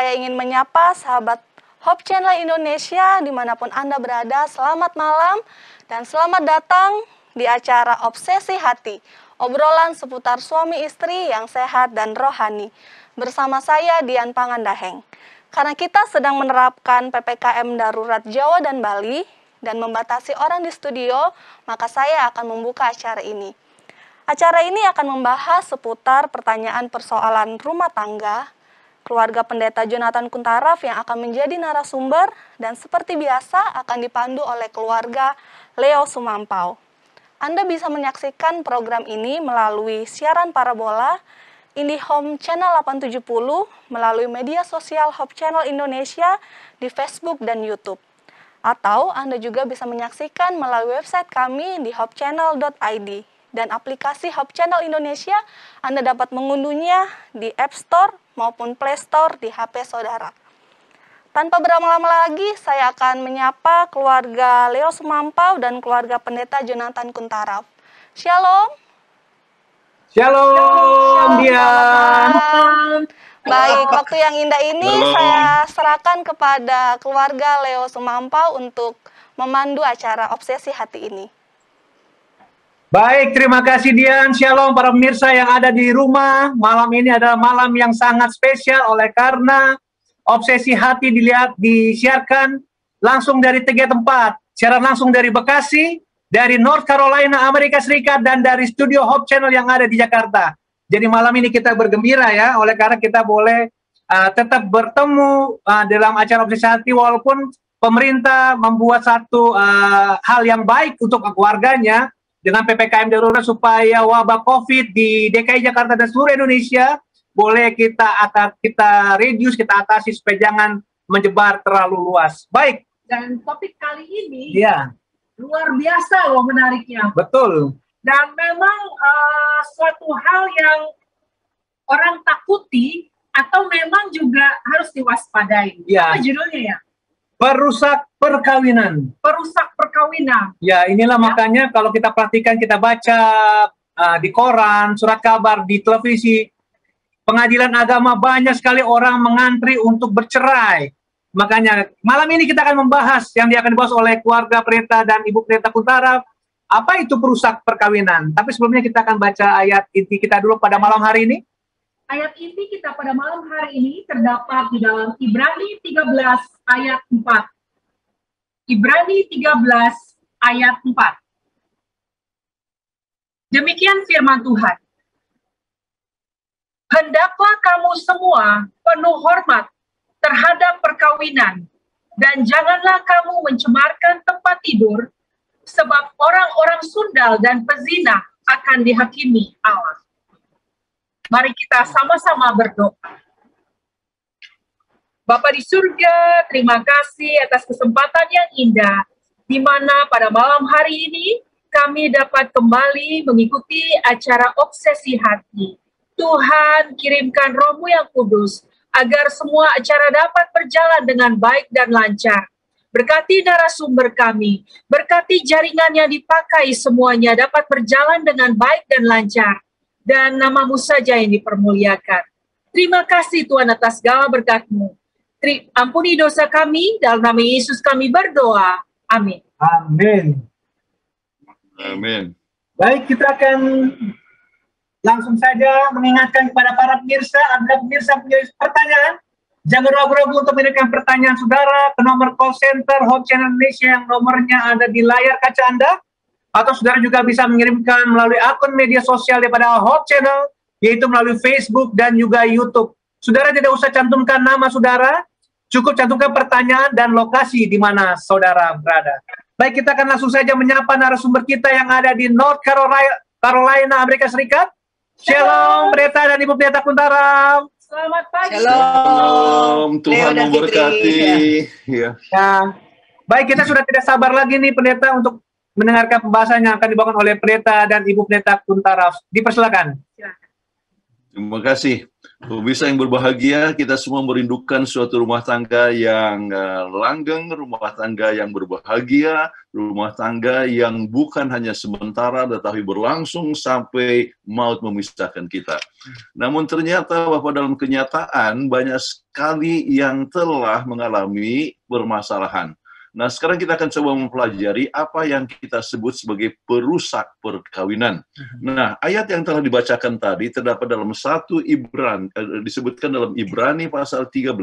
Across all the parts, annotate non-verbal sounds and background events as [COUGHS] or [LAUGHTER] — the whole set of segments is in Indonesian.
saya ingin menyapa sahabat Hop Channel Indonesia dimanapun Anda berada. Selamat malam dan selamat datang di acara Obsesi Hati. Obrolan seputar suami istri yang sehat dan rohani. Bersama saya Dian Pangandaheng. Karena kita sedang menerapkan PPKM darurat Jawa dan Bali dan membatasi orang di studio, maka saya akan membuka acara ini. Acara ini akan membahas seputar pertanyaan persoalan rumah tangga, keluarga pendeta Jonathan Kuntaraf yang akan menjadi narasumber dan seperti biasa akan dipandu oleh keluarga Leo Sumampau. Anda bisa menyaksikan program ini melalui siaran parabola IndiHome Channel 870 melalui media sosial Hope Channel Indonesia di Facebook dan YouTube. Atau Anda juga bisa menyaksikan melalui website kami di hopechannel.id dan aplikasi Hope Channel Indonesia Anda dapat mengunduhnya di App Store maupun Play Store di HP saudara. Tanpa berlama-lama lagi, saya akan menyapa keluarga Leo Semampau dan keluarga pendeta Jonathan Kuntaraf. Shalom. Shalom, Shalom Dian. Baik, waktu yang indah ini Halo. saya serahkan kepada keluarga Leo Semampau untuk memandu acara obsesi hati ini. Baik, terima kasih Dian. Shalom para pemirsa yang ada di rumah. Malam ini adalah malam yang sangat spesial oleh karena obsesi hati dilihat disiarkan langsung dari tiga tempat. Siaran langsung dari Bekasi, dari North Carolina, Amerika Serikat, dan dari Studio Hope Channel yang ada di Jakarta. Jadi malam ini kita bergembira ya, oleh karena kita boleh uh, tetap bertemu uh, dalam acara obsesi hati walaupun pemerintah membuat satu uh, hal yang baik untuk keluarganya, dengan PPKM darurat supaya wabah COVID di DKI Jakarta dan seluruh Indonesia boleh kita atas kita reduce, kita atasi supaya jangan menyebar terlalu luas. Baik. Dan topik kali ini ya. luar biasa loh menariknya. Betul. Dan memang uh, suatu hal yang orang takuti atau memang juga harus diwaspadai. Ya. Apa judulnya ya? Perusak perkawinan. Perusak Romina. Ya, inilah ya. makanya kalau kita perhatikan, kita baca uh, di koran, surat kabar, di televisi, pengadilan agama banyak sekali orang mengantri untuk bercerai. Makanya malam ini kita akan membahas yang dia akan dibahas oleh keluarga Prita dan Ibu Prita Kuntara. Apa itu perusak perkawinan? Tapi sebelumnya kita akan baca ayat inti kita dulu pada malam hari ini. Ayat inti kita pada malam hari ini terdapat di dalam Ibrani 13 ayat 4. Ibrani 13 ayat 4. Demikian firman Tuhan. Hendaklah kamu semua penuh hormat terhadap perkawinan dan janganlah kamu mencemarkan tempat tidur sebab orang-orang sundal dan pezina akan dihakimi Allah. Mari kita sama-sama berdoa. Bapak di surga, terima kasih atas kesempatan yang indah, di mana pada malam hari ini kami dapat kembali mengikuti acara obsesi hati. Tuhan, kirimkan rohmu yang kudus, agar semua acara dapat berjalan dengan baik dan lancar. Berkati narasumber kami, berkati jaringan yang dipakai semuanya dapat berjalan dengan baik dan lancar. Dan namamu saja yang dipermuliakan. Terima kasih Tuhan atas segala berkatmu ampuni dosa kami, dalam nama Yesus kami berdoa. Amin. Amin. Amin. Baik, kita akan langsung saja mengingatkan kepada para pemirsa, ada pemirsa punya pertanyaan, jangan ragu-ragu untuk menekan pertanyaan saudara ke nomor call center Hope Channel Indonesia yang nomornya ada di layar kaca Anda, atau saudara juga bisa mengirimkan melalui akun media sosial daripada Hope Channel, yaitu melalui Facebook dan juga YouTube. Saudara tidak usah cantumkan nama saudara, Cukup cantumkan pertanyaan dan lokasi di mana saudara berada. Baik, kita akan langsung saja menyapa narasumber kita yang ada di North Carolina, Amerika Serikat. Shalom, Pendeta dan Ibu Pendeta Kuntara. Selamat pagi. Shalom, Tuhan memberkati. Ya. ya. Baik, kita sudah tidak sabar lagi nih Pendeta untuk mendengarkan pembahasan yang akan dibawakan oleh Pendeta dan Ibu Pendeta Kuntara. Dipersilakan. Terima kasih. Pemirsa yang berbahagia, kita semua merindukan suatu rumah tangga yang eh, langgeng, rumah tangga yang berbahagia, rumah tangga yang bukan hanya sementara tetapi berlangsung sampai maut memisahkan kita. Namun ternyata bahwa dalam kenyataan banyak sekali yang telah mengalami permasalahan. Nah, sekarang kita akan coba mempelajari apa yang kita sebut sebagai perusak perkawinan. Mhm. Nah, ayat yang telah dibacakan tadi terdapat dalam satu Ibran eh, disebutkan dalam Ibrani pasal 13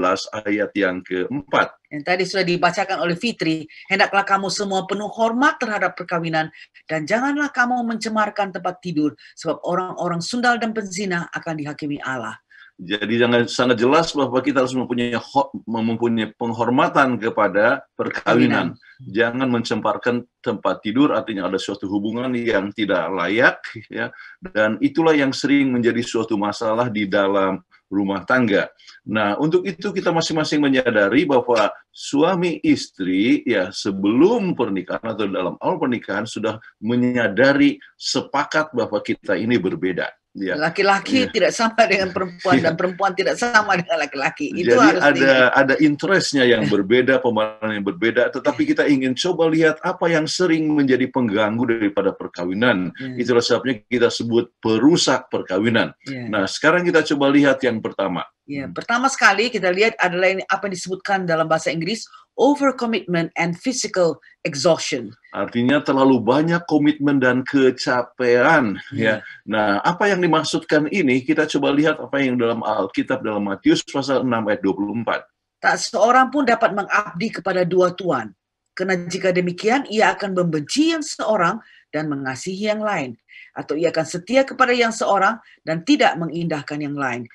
ayat yang keempat. Yang tadi sudah dibacakan oleh Fitri, hendaklah kamu semua penuh hormat terhadap perkawinan dan janganlah kamu mencemarkan tempat tidur sebab orang-orang sundal dan penzina akan dihakimi Allah. Jadi jangan sangat jelas bahwa kita harus mempunyai mempunyai penghormatan kepada perkawinan. Jangan mencemparkan tempat tidur artinya ada suatu hubungan yang tidak layak ya dan itulah yang sering menjadi suatu masalah di dalam rumah tangga. Nah, untuk itu kita masing-masing menyadari bahwa suami istri ya sebelum pernikahan atau dalam awal pernikahan sudah menyadari sepakat bahwa kita ini berbeda. Iya. Laki-laki yeah. tidak sama dengan perempuan yeah. dan perempuan tidak sama dengan laki-laki. Itu Jadi harus ada di... ada interestnya yang berbeda, pemahaman yang berbeda. Tetapi kita ingin coba lihat apa yang sering menjadi pengganggu daripada perkawinan. Yeah. Itulah sebabnya kita sebut perusak perkawinan. Yeah. Nah, sekarang kita coba lihat yang pertama. yeah. pertama sekali kita lihat adalah ini apa yang disebutkan dalam bahasa Inggris overcommitment and physical exhaustion. Artinya terlalu banyak komitmen dan kecapean yeah. Hmm. ya. Nah, apa yang dimaksudkan ini kita coba lihat apa yang dalam Alkitab dalam Matius pasal 6 ayat 24. Tak seorang pun dapat mengabdi kepada dua tuan. Karena jika demikian ia akan membenci yang seorang dan mengasihi yang lain atau ia akan setia kepada yang seorang dan tidak mengindahkan yang lain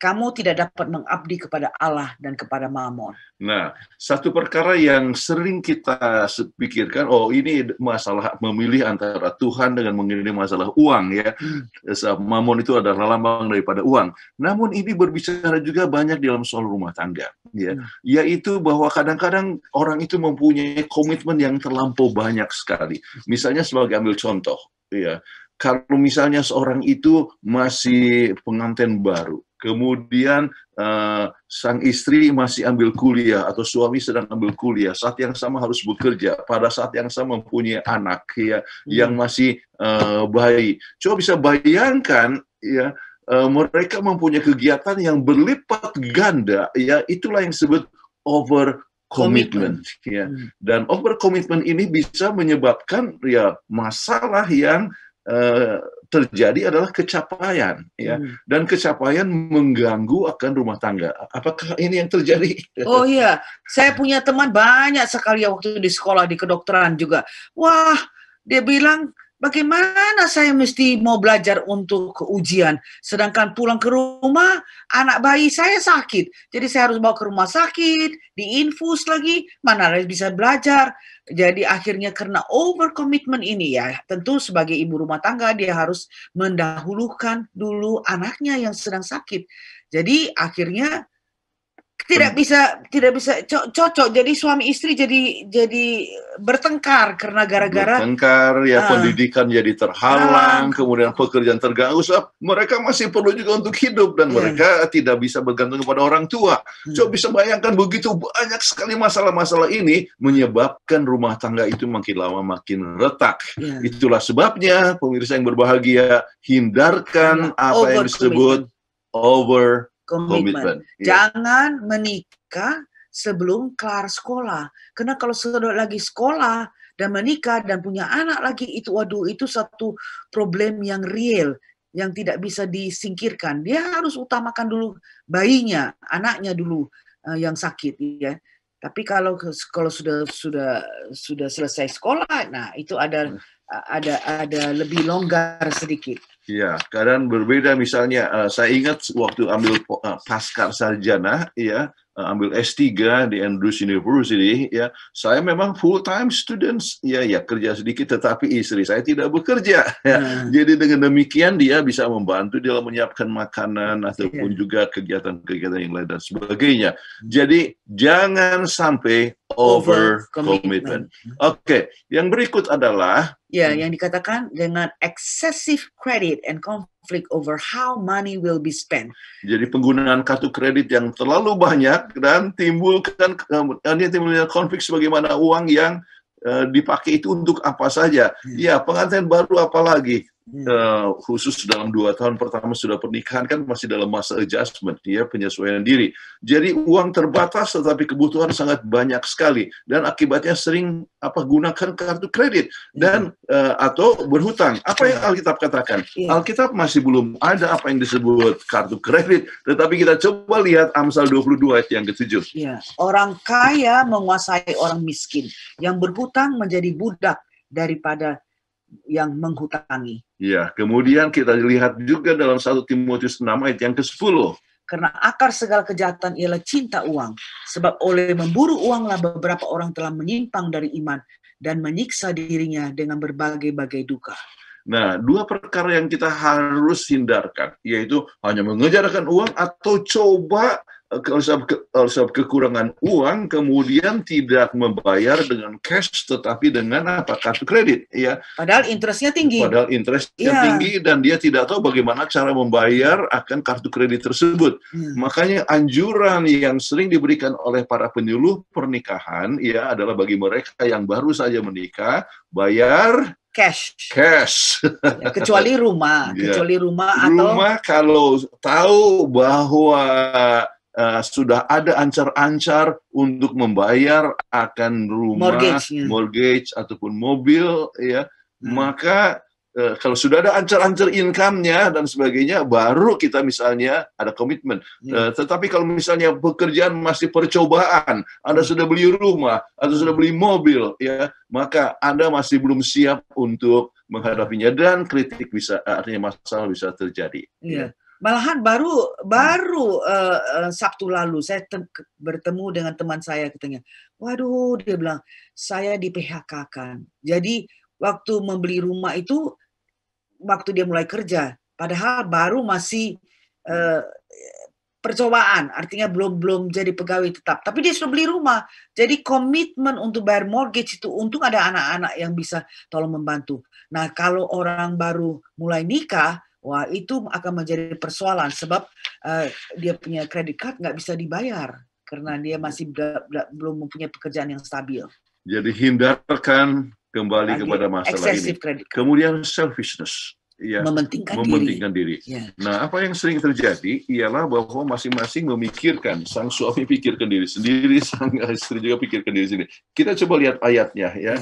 kamu tidak dapat mengabdi kepada Allah dan kepada Mammon. Nah, satu perkara yang sering kita pikirkan, oh ini masalah memilih antara Tuhan dengan memilih masalah uang ya. Hmm. Mammon itu adalah lambang daripada uang. Namun ini berbicara juga banyak dalam soal rumah tangga, ya. Hmm. Yaitu bahwa kadang-kadang orang itu mempunyai komitmen yang terlampau banyak sekali. Misalnya sebagai ambil contoh, ya. Kalau misalnya seorang itu masih pengantin baru, kemudian uh, sang istri masih ambil kuliah atau suami sedang ambil kuliah saat yang sama harus bekerja pada saat yang sama mempunyai anak ya hmm. yang masih uh, bayi coba bisa bayangkan ya uh, mereka mempunyai kegiatan yang berlipat ganda ya itulah yang disebut over commitment, ya hmm. dan over commitment ini bisa menyebabkan ya masalah yang uh, terjadi adalah kecapaian ya hmm. dan kecapaian mengganggu akan rumah tangga apakah ini yang terjadi oh iya saya punya teman banyak sekali waktu di sekolah di kedokteran juga wah dia bilang Bagaimana saya mesti mau belajar untuk ujian, sedangkan pulang ke rumah anak bayi saya sakit, jadi saya harus bawa ke rumah sakit, di infus lagi, mana lagi bisa belajar. Jadi akhirnya karena over commitment ini ya, tentu sebagai ibu rumah tangga dia harus mendahulukan dulu anaknya yang sedang sakit. Jadi akhirnya tidak bisa tidak bisa cocok jadi suami istri jadi jadi bertengkar karena gara-gara bertengkar ya uh, pendidikan jadi terhalang uh, kemudian pekerjaan terganggu so, mereka masih perlu juga untuk hidup dan yeah. mereka tidak bisa bergantung kepada orang tua hmm. coba bisa bayangkan begitu banyak sekali masalah-masalah ini menyebabkan rumah tangga itu makin lama makin retak yeah. itulah sebabnya pemirsa yang berbahagia hindarkan yeah. apa yang disebut over komitmen. Yeah. Jangan menikah sebelum kelar sekolah. Karena kalau sudah lagi sekolah dan menikah dan punya anak lagi itu waduh itu satu problem yang real yang tidak bisa disingkirkan. Dia harus utamakan dulu bayinya, anaknya dulu uh, yang sakit ya. Tapi kalau kalau sudah sudah sudah selesai sekolah, nah itu ada hmm. ada ada lebih longgar sedikit. Ya, keadaan berbeda misalnya uh, saya ingat waktu ambil uh, eh, pasca sarjana ya, uh, ambil S3 di Andrews University ya, saya memang full time students ya ya kerja sedikit tetapi istri saya tidak bekerja. Ya. Hmm. Jadi dengan demikian dia bisa membantu dalam menyiapkan makanan iya. ataupun yeah. juga kegiatan-kegiatan yang lain dan sebagainya. Jadi jangan sampai over commitment. Oke, okay. yang berikut adalah Ya, hmm. yang dikatakan dengan excessive credit and conflict over how money will be spent. Jadi penggunaan kartu kredit yang terlalu banyak dan timbulkan eh, ini timbulnya konflik sebagaimana uang yang uh, dipakai itu untuk apa saja. Hmm. Ya, pengantin baru apalagi uh, khusus dalam dua tahun pertama sudah pernikahan kan masih dalam masa adjustment ya penyesuaian diri. Jadi uang terbatas tetapi kebutuhan sangat banyak sekali dan akibatnya sering apa gunakan kartu kredit dan uh, atau berhutang. Apa yang iya. Alkitab katakan? Alkitab masih belum ada apa yang disebut kartu kredit, tetapi kita coba lihat Amsal 22 ayat yang ketujuh. Ya, orang kaya menguasai orang miskin, yang berhutang menjadi budak daripada yang menghutangi Ya, kemudian kita lihat juga dalam satu Timotius 6 ayat yang ke-10. Karena akar segala kejahatan ialah cinta uang, sebab oleh memburu uanglah beberapa orang telah menyimpang dari iman dan menyiksa dirinya dengan berbagai-bagai duka. Nah, dua perkara yang kita harus hindarkan, yaitu hanya mengejarkan uang atau coba Eh, kalau sebab kekurangan uang kemudian tidak membayar dengan cash tetapi dengan apa kartu kredit ya padahal interestnya tinggi padahal interestnya yeah. tinggi dan dia tidak tahu bagaimana cara membayar akan kartu kredit tersebut hmm. makanya anjuran yang sering diberikan oleh para penyuluh pernikahan ya adalah bagi mereka yang baru saja menikah bayar cash. Cash. Ya, kecuali rumah, [LAUGHS] yeah. kecuali rumah atau rumah kalau tahu bahwa uh, sudah ada ancar-ancar untuk membayar akan rumah, mortgage, ya. mortgage ataupun mobil, ya, hmm. maka uh, kalau sudah ada ancar-ancar income-nya dan sebagainya, baru kita misalnya ada komitmen. Hmm. Uh, tetapi kalau misalnya pekerjaan masih percobaan, Anda hmm. sudah beli rumah atau sudah beli mobil, ya, maka Anda masih belum siap untuk menghadapinya dan kritik bisa artinya masalah bisa terjadi. Yeah. Malahan baru baru uh, Sabtu lalu saya bertemu dengan teman saya katanya, waduh dia bilang saya di PHK kan. Jadi waktu membeli rumah itu waktu dia mulai kerja, padahal baru masih uh, percobaan, artinya belum belum jadi pegawai tetap. Tapi dia sudah beli rumah, jadi komitmen untuk bayar mortgage itu untung ada anak-anak yang bisa tolong membantu. Nah kalau orang baru mulai nikah Wah, itu akan menjadi persoalan sebab uh, dia punya kredit card nggak bisa dibayar karena dia masih belum mempunyai pekerjaan yang stabil. Jadi hindarkan kembali Lagi kepada masalah ini. Credit card. Kemudian selfishness. Ya, mementingkan, mementingkan diri. diri. Ya. Nah, apa yang sering terjadi ialah bahwa masing-masing memikirkan, sang suami pikirkan diri sendiri, [LAUGHS] sang istri juga pikirkan diri sendiri. Kita coba lihat ayatnya ya.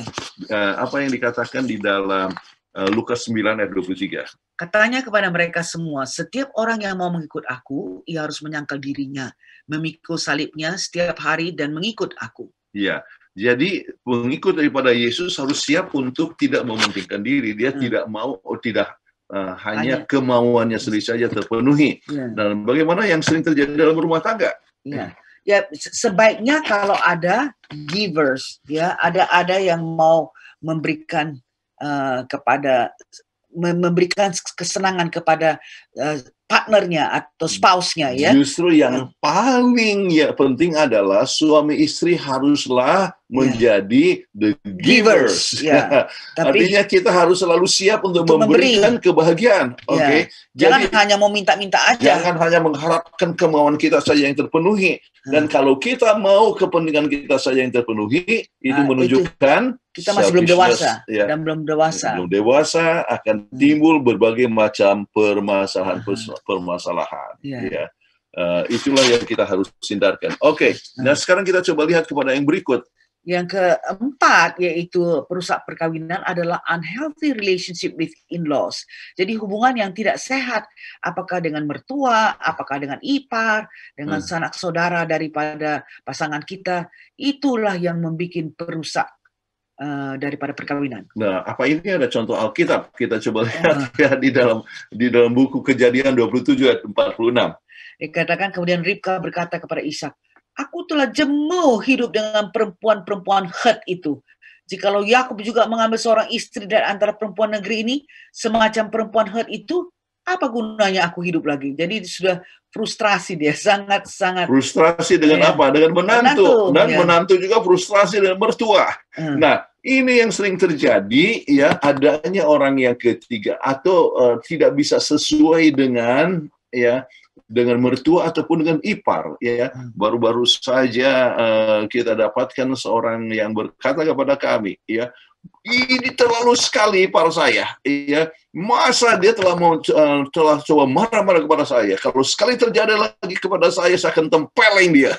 ya. apa yang dikatakan di dalam Eh, Lukas 9 ayat 23. Katanya kepada mereka semua, setiap orang yang mau mengikut aku, ia harus menyangkal dirinya, memikul salibnya setiap hari dan mengikut aku. Iya. Jadi mengikut daripada Yesus harus siap untuk tidak mementingkan diri. Dia hmm. tidak mau oh, tidak uh, hanya, hanya kemauannya sendiri saja terpenuhi. Ya. Dan bagaimana yang sering terjadi dalam rumah tangga? Iya. Ya. Ya, sebaiknya kalau ada givers, ya, ada ada yang mau memberikan uh, kepada memberikan kesenangan kepada eh, partnernya atau spouse-nya ya. Justru yang eh. paling ya penting adalah suami istri haruslah Iya. menjadi yeah. the givers. Yeah. [LAUGHS] Tapi, Artinya kita harus selalu siap untuk, memberikan memberi. kebahagiaan. Yeah. Oke. Okay? Jangan Jadi, hanya mau minta-minta aja. Jangan hanya mengharapkan kemauan kita saja yang terpenuhi. Hmm. Dan kalau kita mau kepentingan kita saja yang terpenuhi, itu nah, menunjukkan itu. kita masih belum dewasa ya. dan belum dewasa. Belum dewasa akan hmm. timbul berbagai macam permasalahan hmm. permasalahan. Yeah. Ya. Uh, itulah yang kita harus sintarkan. Oke, okay. nah sekarang kita coba lihat kepada yang berikut. Yang keempat yaitu perusak perkawinan adalah unhealthy relationship with in-laws. Jadi hubungan yang tidak sehat apakah dengan mertua, apakah dengan ipar, dengan hmm. sanak saudara daripada pasangan kita, itulah yang membuat perusak eh, daripada perkawinan. Nah, apa ini ada contoh Alkitab? Kita coba ah. lihat [LAUGHS] ya, di dalam di dalam buku Kejadian 27 ayat 46. Dikatakan kemudian Ribka berkata kepada Ishak, Aku telah jemu hidup dengan perempuan-perempuan het itu. Jikalau Yakub juga mengambil seorang istri dari antara perempuan negeri ini, semacam perempuan het itu, apa gunanya aku hidup lagi? Jadi sudah frustrasi dia sangat sangat frustrasi dengan ya. apa? Dengan menantu, menantu dan ya. menantu juga frustrasi dengan mertua. Hmm. Nah, ini yang sering terjadi ya adanya orang yang ketiga atau uh, tidak bisa sesuai dengan ya dengan mertua ataupun dengan ipar ya hmm. baru-baru saja uh, kita dapatkan seorang yang berkata kepada kami ya ini terlalu sekali ipar saya ya masa dia telah mau uh, telah coba marah-marah kepada saya kalau sekali terjadi lagi kepada saya saya akan tempeleng dia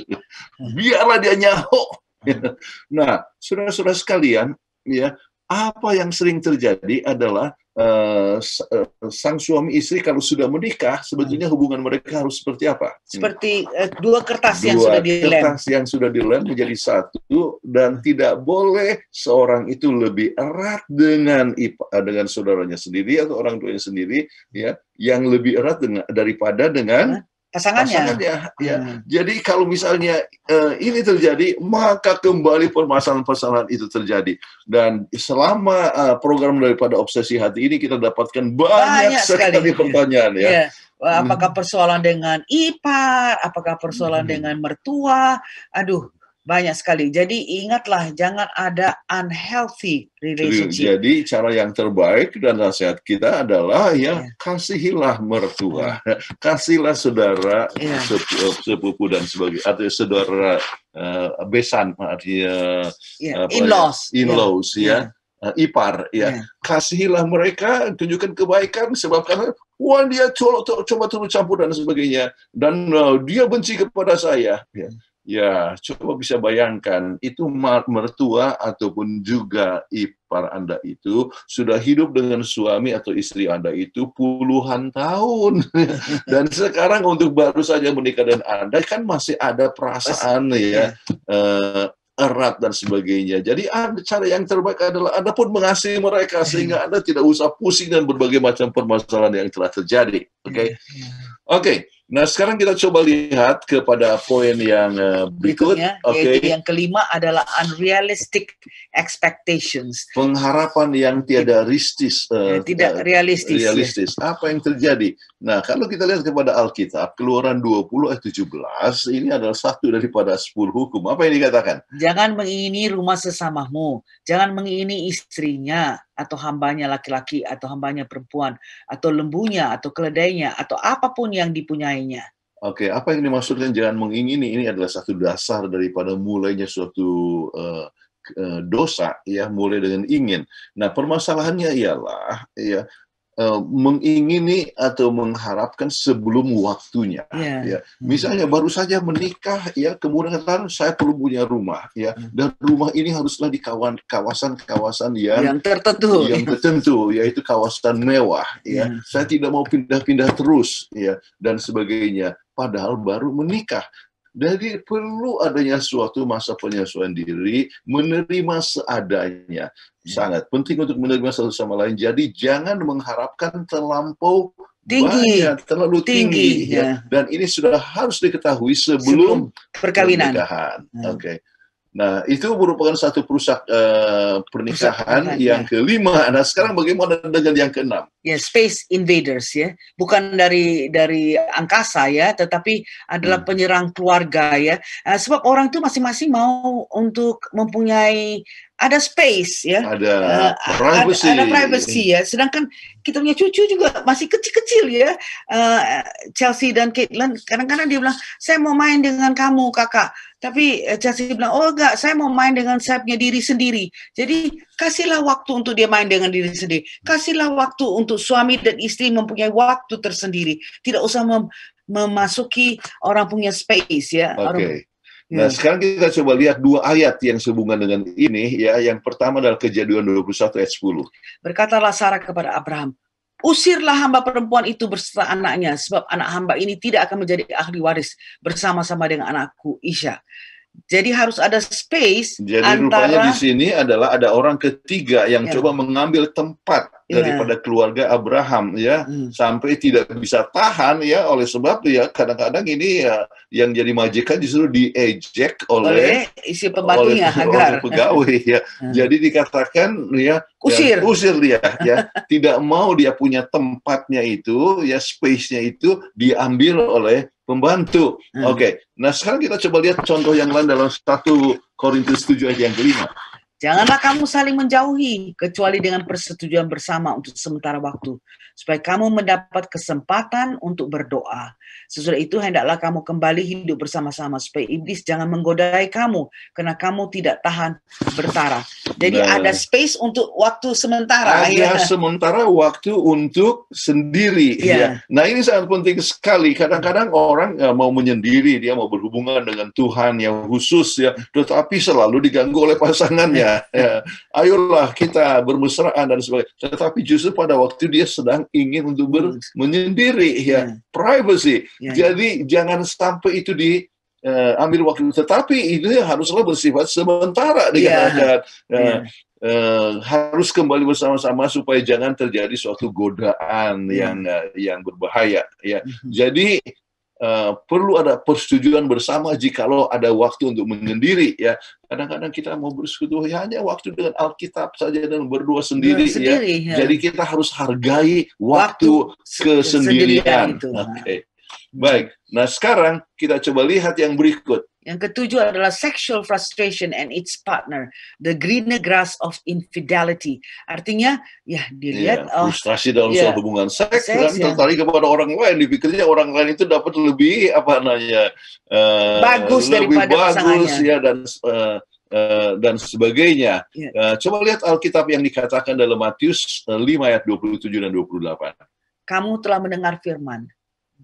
[LAUGHS] biarlah dia nyaho hmm. nah saudara-saudara sekalian ya apa yang sering terjadi adalah Eh, eh, sang suami istri kalau sudah menikah sebetulnya hubungan mereka harus seperti apa? Seperti uh, dua kertas dua yang sudah dilem. kertas yang sudah dilem menjadi satu dan tidak boleh seorang itu lebih erat dengan dengan saudaranya sendiri atau orang tuanya sendiri ya yang lebih erat dengan, daripada dengan pasangannya. pasangannya. Ya. Hmm. Jadi kalau misalnya uh, ini terjadi, maka kembali permasalahan-permasalahan itu terjadi. Dan selama uh, program daripada obsesi hati ini kita dapatkan banyak, banyak sekali, sekali pertanyaan ya. ya. Apakah persoalan dengan ipar, apakah persoalan hmm. dengan mertua? Aduh, banyak sekali. Jadi ingatlah jangan ada unhealthy relationship. Jadi cara yang terbaik dan nasihat kita adalah ya yeah. kasihilah mertua, yeah. [LAUGHS] kasihlah saudara yeah. Iya. Eh, sepupu dan sebagainya atau saudara uh, besan artinya yeah. Ya, iya. in-laws. Ya? In-laws yeah. ya. Yeah ipar ya. Yeah. Kasihilah mereka, tunjukkan kebaikan sebab karena wah dia coba turut campur dan sebagainya dan uh, dia benci kepada saya yeah. Iya. Ya, coba bisa bayangkan, itu mertua ataupun juga ipar Anda itu sudah hidup dengan suami atau istri Anda itu puluhan tahun. [LAUGHS] Dan sekarang untuk baru saja menikah dengan Anda, kan masih ada perasaan ya, Uh, erat dan sebagainya. Jadi ada cara yang terbaik adalah Anda pun mengasihi mereka sehingga Anda tidak usah pusing dan berbagai macam permasalahan yang telah terjadi. Oke. Okay? Iya, iya. Oke. Okay. Nah, sekarang kita coba lihat kepada poin yang eh, berikut. Berikutnya, okay. yang kelima adalah unrealistic expectations. Pengharapan yang tiada realistis. Uh, tidak realistis. Eh, realistis. Ya. Apa yang terjadi? Nah, kalau kita lihat kepada Alkitab, Keluaran 20 ayat 17, ini adalah satu daripada 10 hukum. Apa yang dikatakan? Jangan mengingini rumah sesamamu, jangan mengingini istrinya, atau hambanya laki-laki atau hambanya perempuan atau lembunya atau keledainya atau apapun yang dipunyainya. Oke, okay. apa yang dimaksudkan jangan mengingini ini adalah satu dasar daripada mulainya suatu uh, dosa ya mulai dengan ingin. Nah permasalahannya ialah ya Eh, mengingini atau mengharapkan sebelum waktunya. Yeah. Ya. ya. Hmm. Misalnya baru saja menikah, ya kemudian katakan saya perlu punya rumah, ya hmm. dan rumah ini haruslah di kawan kawasan-kawasan yang, yang tertentu, yang tertentu, yaitu kawasan mewah. Ya, yeah. Hmm. saya tidak mau pindah-pindah terus, ya dan sebagainya. Padahal baru menikah, jadi perlu adanya suatu masa penyesuaian diri, menerima seadanya. Hmm. Sangat penting untuk menerima satu sama lain. Jadi jangan mengharapkan terlampau tinggi, banyak, terlalu tinggi, tinggi ya. ya. Dan ini sudah harus diketahui sebelum, sebelum perkawinan. Hmm. Oke. Okay. Nah, itu merupakan satu perusak uh, pernikahan yang ya. kelima. Nah, sekarang bagaimana dengan yang keenam? Ya, space invaders ya. Bukan dari dari angkasa ya, tetapi adalah hmm. penyerang keluarga ya. Uh, sebab orang itu masing-masing mau untuk mempunyai ada space ya, ada uh, privacy, ada, ada privacy ya. Sedangkan kita punya cucu juga masih kecil-kecil ya, uh, Chelsea dan Caitlin. Kadang-kadang dia bilang, saya mau main dengan kamu kakak, tapi eh, Chelsea bilang, oh enggak, saya mau main dengan saya punya diri sendiri. Jadi kasihlah waktu untuk dia main dengan diri sendiri, kasihlah waktu untuk suami dan istri mempunyai waktu tersendiri. Tidak usah mem memasuki orang punya space ya. Okay. Orang Nah, yeah. sekarang kita coba lihat dua ayat yang sehubungan dengan ini ya. Yang pertama adalah Kejadian 21 ayat 10. Berkatalah Sarah kepada Abraham, "Usirlah hamba perempuan itu berserta anaknya, sebab anak hamba ini tidak akan menjadi ahli waris bersama-sama dengan anakku Isya." Jadi harus ada space Jadi antara... rupanya di sini adalah ada orang ketiga yang ya. coba mengambil tempat ya. daripada keluarga Abraham ya hmm. sampai tidak bisa tahan ya oleh sebab ya kadang-kadang ini ya yang jadi majikan justru diejek oleh, oleh isi pembantunya oleh, oleh pegawai ya. [LAUGHS] Hmm. Jadi dikatakan ya usir ya, usir dia [LAUGHS] ya tidak mau dia punya tempatnya itu ya space-nya itu diambil oleh Pembantu. Hmm. Oke. Okay. Nah, sekarang kita coba lihat contoh yang lain dalam satu Korintus 7 ayat yang kelima. Janganlah kamu saling menjauhi, kecuali dengan persetujuan bersama untuk sementara waktu, supaya kamu mendapat kesempatan untuk berdoa. Sesudah itu, hendaklah kamu kembali hidup bersama-sama, supaya iblis jangan menggodai kamu, karena kamu tidak tahan bertara. Jadi nah, ada space untuk waktu sementara. Ada ya. sementara waktu untuk sendiri. Yeah. Ya. Nah ini sangat penting sekali. Kadang-kadang orang ya, mau menyendiri, dia mau berhubungan dengan Tuhan yang khusus ya, tetapi selalu diganggu oleh pasangannya. [LAUGHS] ya, Ayolah kita bermesraan dan sebagainya. Tetapi justru pada waktu dia sedang ingin untuk ber, menyendiri ya, ya. privacy. Ya, ya. Jadi jangan sampai itu di uh, ambil waktu. Tetapi itu haruslah bersifat sementara dikatakan. Ya. Uh, Uh, harus kembali bersama-sama supaya jangan terjadi suatu godaan yang yang uh, eh, yang berbahaya ya. -hmm. Jadi Eh, perlu ada persetujuan bersama jikalau ada waktu untuk mengendiri ya. Kadang-kadang kita mau bersekutu ya hanya waktu dengan Alkitab saja dan berdua sendiri, ya. sendiri ya. ya. Jadi kita harus hargai waktu, waktu kesendirian. Oke. Okay. Baik. Nah, sekarang kita coba lihat yang berikut. Yang ketujuh adalah sexual frustration and its partner, the greener grass of infidelity. Artinya, ya dilihat iya, yeah, oh, frustrasi oh, dalam yeah. hubungan seks, seks dan ya. tertarik kepada orang lain. Dipikirnya orang lain itu dapat lebih apa namanya uh, bagus lebih daripada bagus ya dan uh, uh, dan sebagainya. Yeah. Iya. Uh, coba lihat Alkitab yang dikatakan dalam Matius 5 ayat 27 dan 28. Kamu telah mendengar firman,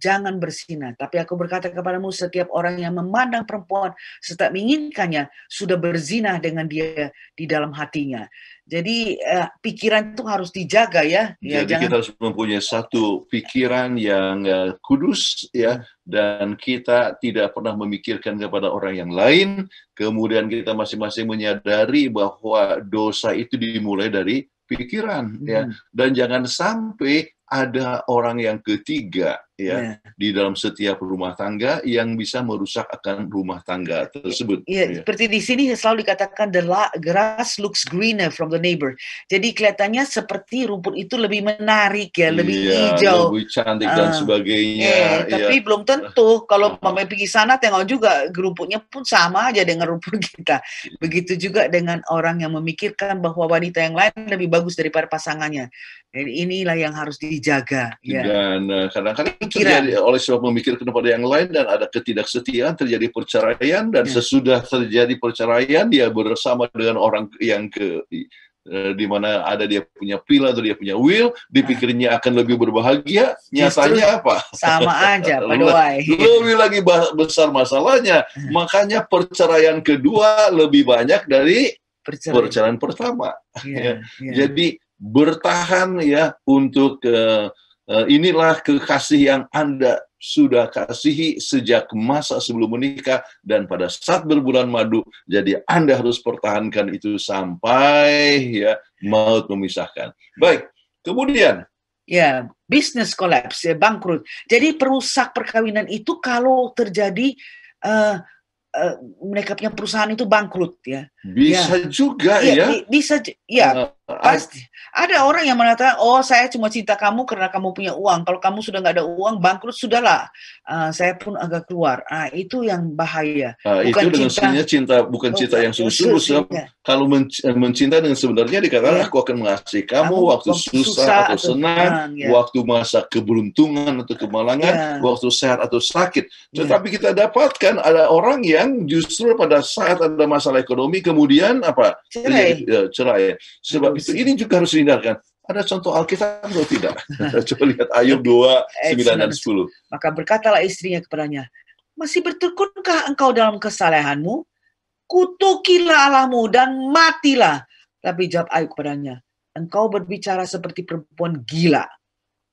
jangan bersinar. Tapi aku berkata kepadamu, setiap orang yang memandang perempuan serta menginginkannya sudah berzinah dengan dia di dalam hatinya. Jadi eh, pikiran itu harus dijaga ya. ya Jadi jangan... kita harus mempunyai satu pikiran yang eh, kudus ya dan kita tidak pernah memikirkan kepada orang yang lain. Kemudian kita masing-masing menyadari bahwa dosa itu dimulai dari pikiran ya. hmm. ya dan jangan sampai ada orang yang ketiga ya yeah. di dalam setiap rumah tangga yang bisa merusak akan rumah tangga tersebut. Iya, yeah, seperti di sini selalu dikatakan the grass looks greener from the neighbor. Jadi kelihatannya seperti rumput itu lebih menarik ya, lebih yeah, hijau, lebih cantik uh, dan ah. sebagainya. Yeah, iya. tapi belum tentu kalau ah. mau pergi sana tengok juga rumputnya pun sama aja dengan rumput [LAUGHS] kita. Begitu juga dengan orang yang memikirkan bahwa wanita yang lain lebih bagus daripada pasangannya. Jadi inilah yang harus dijaga. Ya. Dan iya, nah, kadang-kadang pemikiran. Terjadi oleh sebab memikirkan kepada yang lain dan ada ketidaksetiaan terjadi perceraian dan ya. sesudah terjadi perceraian dia bersama dengan orang yang ke eh, di mana ada dia punya pil atau dia punya will, dipikirnya ah. akan lebih berbahagia, nyatanya apa? Sama aja, [LAUGHS] padahal lebih lagi besar masalahnya. Ah. Makanya perceraian kedua lebih banyak dari perceraian, perceraian pertama. Yeah, [LAUGHS] yeah. Iya. Jadi bertahan ya untuk uh, Eh, inilah kekasih yang Anda sudah kasihi sejak masa sebelum menikah dan pada saat berbulan madu jadi Anda harus pertahankan itu sampai ya maut memisahkan. Baik, kemudian ya bisnis kolaps ya bangkrut. Jadi perusak perkawinan itu kalau terjadi uh, uh, mereka punya perusahaan itu bangkrut ya. Bisa ya. juga iya, ya. ya. Bisa ya. Uh, eh, pasti. Ada orang yang mengatakan, "Oh, saya cuma cinta kamu karena kamu punya uang. Kalau kamu sudah nggak ada uang, bangkrut sudahlah. Uh, saya pun agak keluar." Nah, itu yang bahaya. Uh, bukan itu dengan cinta, cinta bukan cinta oh, yang sungguh-sungguh. Ya. Kalau mencinta dengan sebenarnya dikatakan, ya. "Aku akan mengasihi kamu, kamu waktu susah, susah atau, senang, senang ya. waktu masa keberuntungan atau kemalangan, ya. waktu sehat atau sakit." Ya. Tetapi ya. kita dapatkan ada orang yang justru pada saat ada masalah ekonomi kemudian apa? Cerai. Ya, cerai. Sebab itu ini juga harus dihindarkan. Ada contoh Alkitab atau tidak? [LAUGHS] Coba lihat Ayub 2, 9 dan 10. Maka berkatalah istrinya kepadanya, masih bertekunkah engkau dalam kesalehanmu? Kutukilah Allahmu dan matilah. Tapi jawab Ayub kepadanya, engkau berbicara seperti perempuan gila.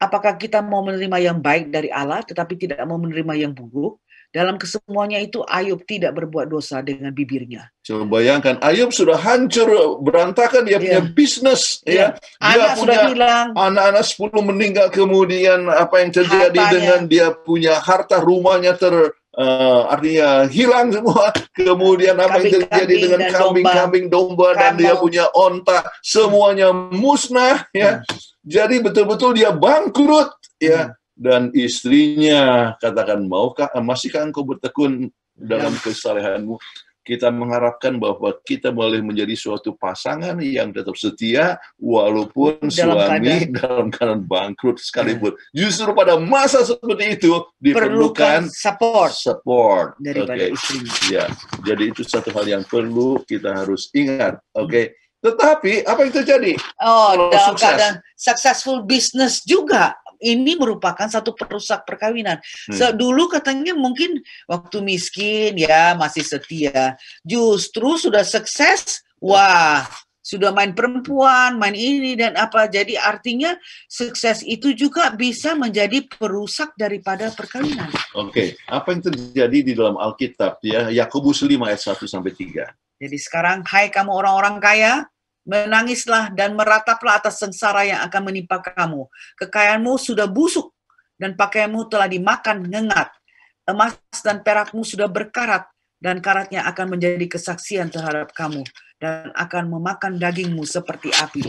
Apakah kita mau menerima yang baik dari Allah tetapi tidak mau menerima yang buruk? Dalam kesemuanya itu Ayub tidak berbuat dosa dengan bibirnya. Coba bayangkan, Ayub sudah hancur, berantakan, dia yeah. punya ya. bisnis. Yeah. Ya. Dia anak punya sudah hilang. Anak-anak 10 meninggal kemudian apa yang terjadi Hartanya. dengan dia punya harta rumahnya ter uh, artinya hilang semua. Kemudian apa yang terjadi kambing dengan kambing-kambing domba, domba dan dia punya onta, semuanya musnah ya. Hmm. Jadi betul-betul dia bangkrut ya. Hmm dan istrinya katakan maukah masihkah engkau bertekun dalam ya. kesalehanmu kita mengharapkan bahwa kita boleh menjadi suatu pasangan yang tetap setia walaupun dalam suami keadaan. dalam keadaan bangkrut sekalipun. Ya. Justru pada masa seperti itu diperlukan support support daripada okay. istrinya. Ya. Jadi itu satu hal yang perlu kita harus ingat. Oke. Okay. Tetapi apa yang terjadi? Oh, Kalau dalam sukses. keadaan successful business juga ini merupakan satu perusak perkawinan. Hmm. Dulu katanya mungkin waktu miskin ya masih setia. Justru sudah sukses, wah sudah main perempuan, main ini dan apa. Jadi artinya sukses itu juga bisa menjadi perusak daripada perkawinan. Oke, okay. apa yang terjadi di dalam Alkitab ya Yakobus 5 ayat 1 sampai 3. Jadi sekarang hai kamu orang-orang kaya, Menangislah dan merataplah atas sengsara yang akan menimpa kamu. Kekayaanmu sudah busuk dan pakaianmu telah dimakan ngengat. Emas dan perakmu sudah berkarat dan karatnya akan menjadi kesaksian terhadap kamu dan akan memakan dagingmu seperti api.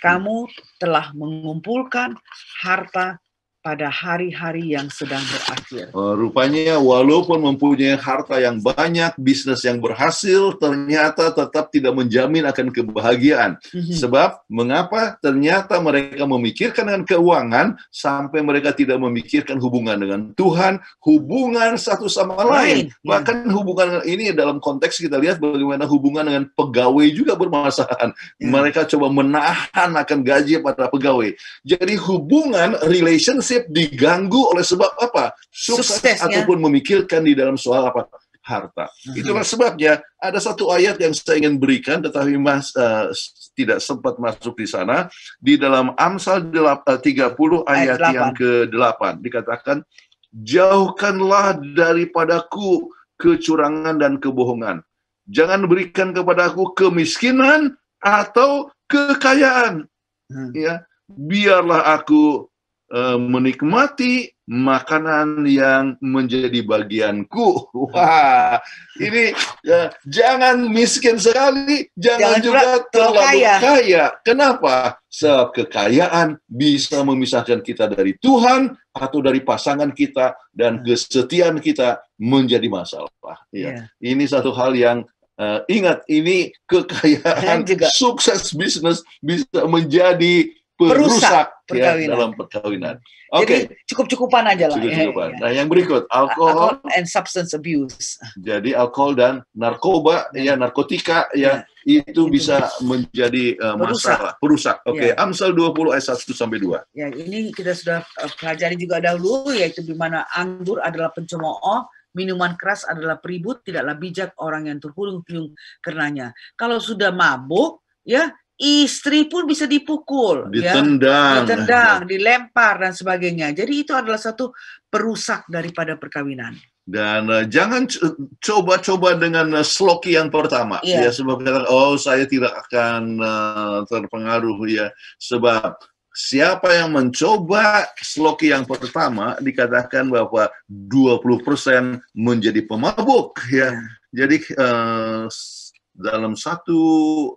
Kamu telah mengumpulkan harta pada hari-hari yang sedang berakhir. Uh, rupanya walaupun mempunyai harta yang banyak, bisnis yang berhasil, ternyata tetap tidak menjamin akan kebahagiaan. Mm-hmm. Sebab mengapa? Ternyata mereka memikirkan dengan keuangan sampai mereka tidak memikirkan hubungan dengan Tuhan, hubungan satu sama lain. lain. Iya. Bahkan hubungan ini dalam konteks kita lihat bagaimana hubungan dengan pegawai juga bermasalah. Yeah. Mereka coba menahan akan gaji para pegawai. Jadi hubungan relationship nasib diganggu oleh sebab apa? Sukses Suksesnya. ataupun memikirkan di dalam soal apa? harta. Hmm. Itulah sebabnya ada satu ayat yang saya ingin berikan tetapi mas, uh, tidak sempat masuk di sana di dalam Amsal 30 eh, ayat, ayat yang ke-8 dikatakan jauhkanlah daripadaku kecurangan dan kebohongan. Jangan berikan kepadaku kemiskinan atau kekayaan. Hmm. Ya, biarlah aku Eh, menikmati makanan yang menjadi bagianku. [LAUGHS] Wah, ini ya, jangan miskin sekali, jangan, jangan juga terlalu kaya. kaya. Kenapa? Sebab kekayaan bisa memisahkan kita dari Tuhan atau dari pasangan kita dan kesetiaan kita menjadi masalah. Ya. Yeah. Ini satu hal yang uh, ingat ini kekayaan juga. sukses bisnis bisa menjadi perusak ya perkawinan. Ya, dalam perkawinan. Okay. Jadi cukup-cukupan aja lah. Ya. Cukup-cukupan. Ya, ya. Nah, yang berikut alkohol, and substance abuse. Jadi alkohol dan narkoba ya, ya narkotika ya, ya itu, itu bisa menjadi uh, eh, perusak. masalah, perusak. Oke, okay. ya. Amsal 20 ayat 1 sampai 2. Ya, ini kita sudah eh, pelajari juga dahulu yaitu di mana anggur adalah pencemooh, minuman keras adalah peribut, tidaklah bijak orang yang terhulung-hulung karenanya. Kalau sudah mabuk ya istri pun bisa dipukul, ya. ditendang, ya, ditendang, dilempar dan sebagainya. Jadi itu adalah satu perusak daripada perkawinan. Dan uh, jangan coba-coba dengan uh, sloki yang pertama, yeah. ya sebab kata oh saya tidak akan uh, terpengaruh ya sebab siapa yang mencoba sloki yang pertama dikatakan bahwa 20% menjadi pemabuk ya. Iya. Jadi uh, dalam satu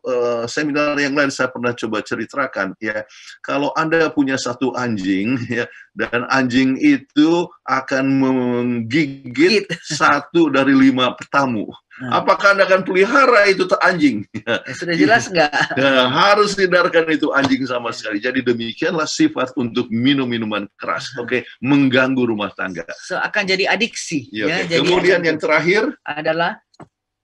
uh, seminar yang lain saya pernah coba ceritakan ya kalau anda punya satu anjing [LAUGHS] ya dan anjing itu akan menggigit [LAUGHS] satu dari lima tamu hmm. Nah. apakah anda akan pelihara itu anjing ya, [LAUGHS] sudah jelas nggak ya, harus hindarkan itu anjing sama sekali jadi demikianlah sifat untuk minum minuman keras nah. oke okay? mengganggu rumah tangga so, akan jadi adiksi iya, ya, ya okay. jadi kemudian yang terakhir adalah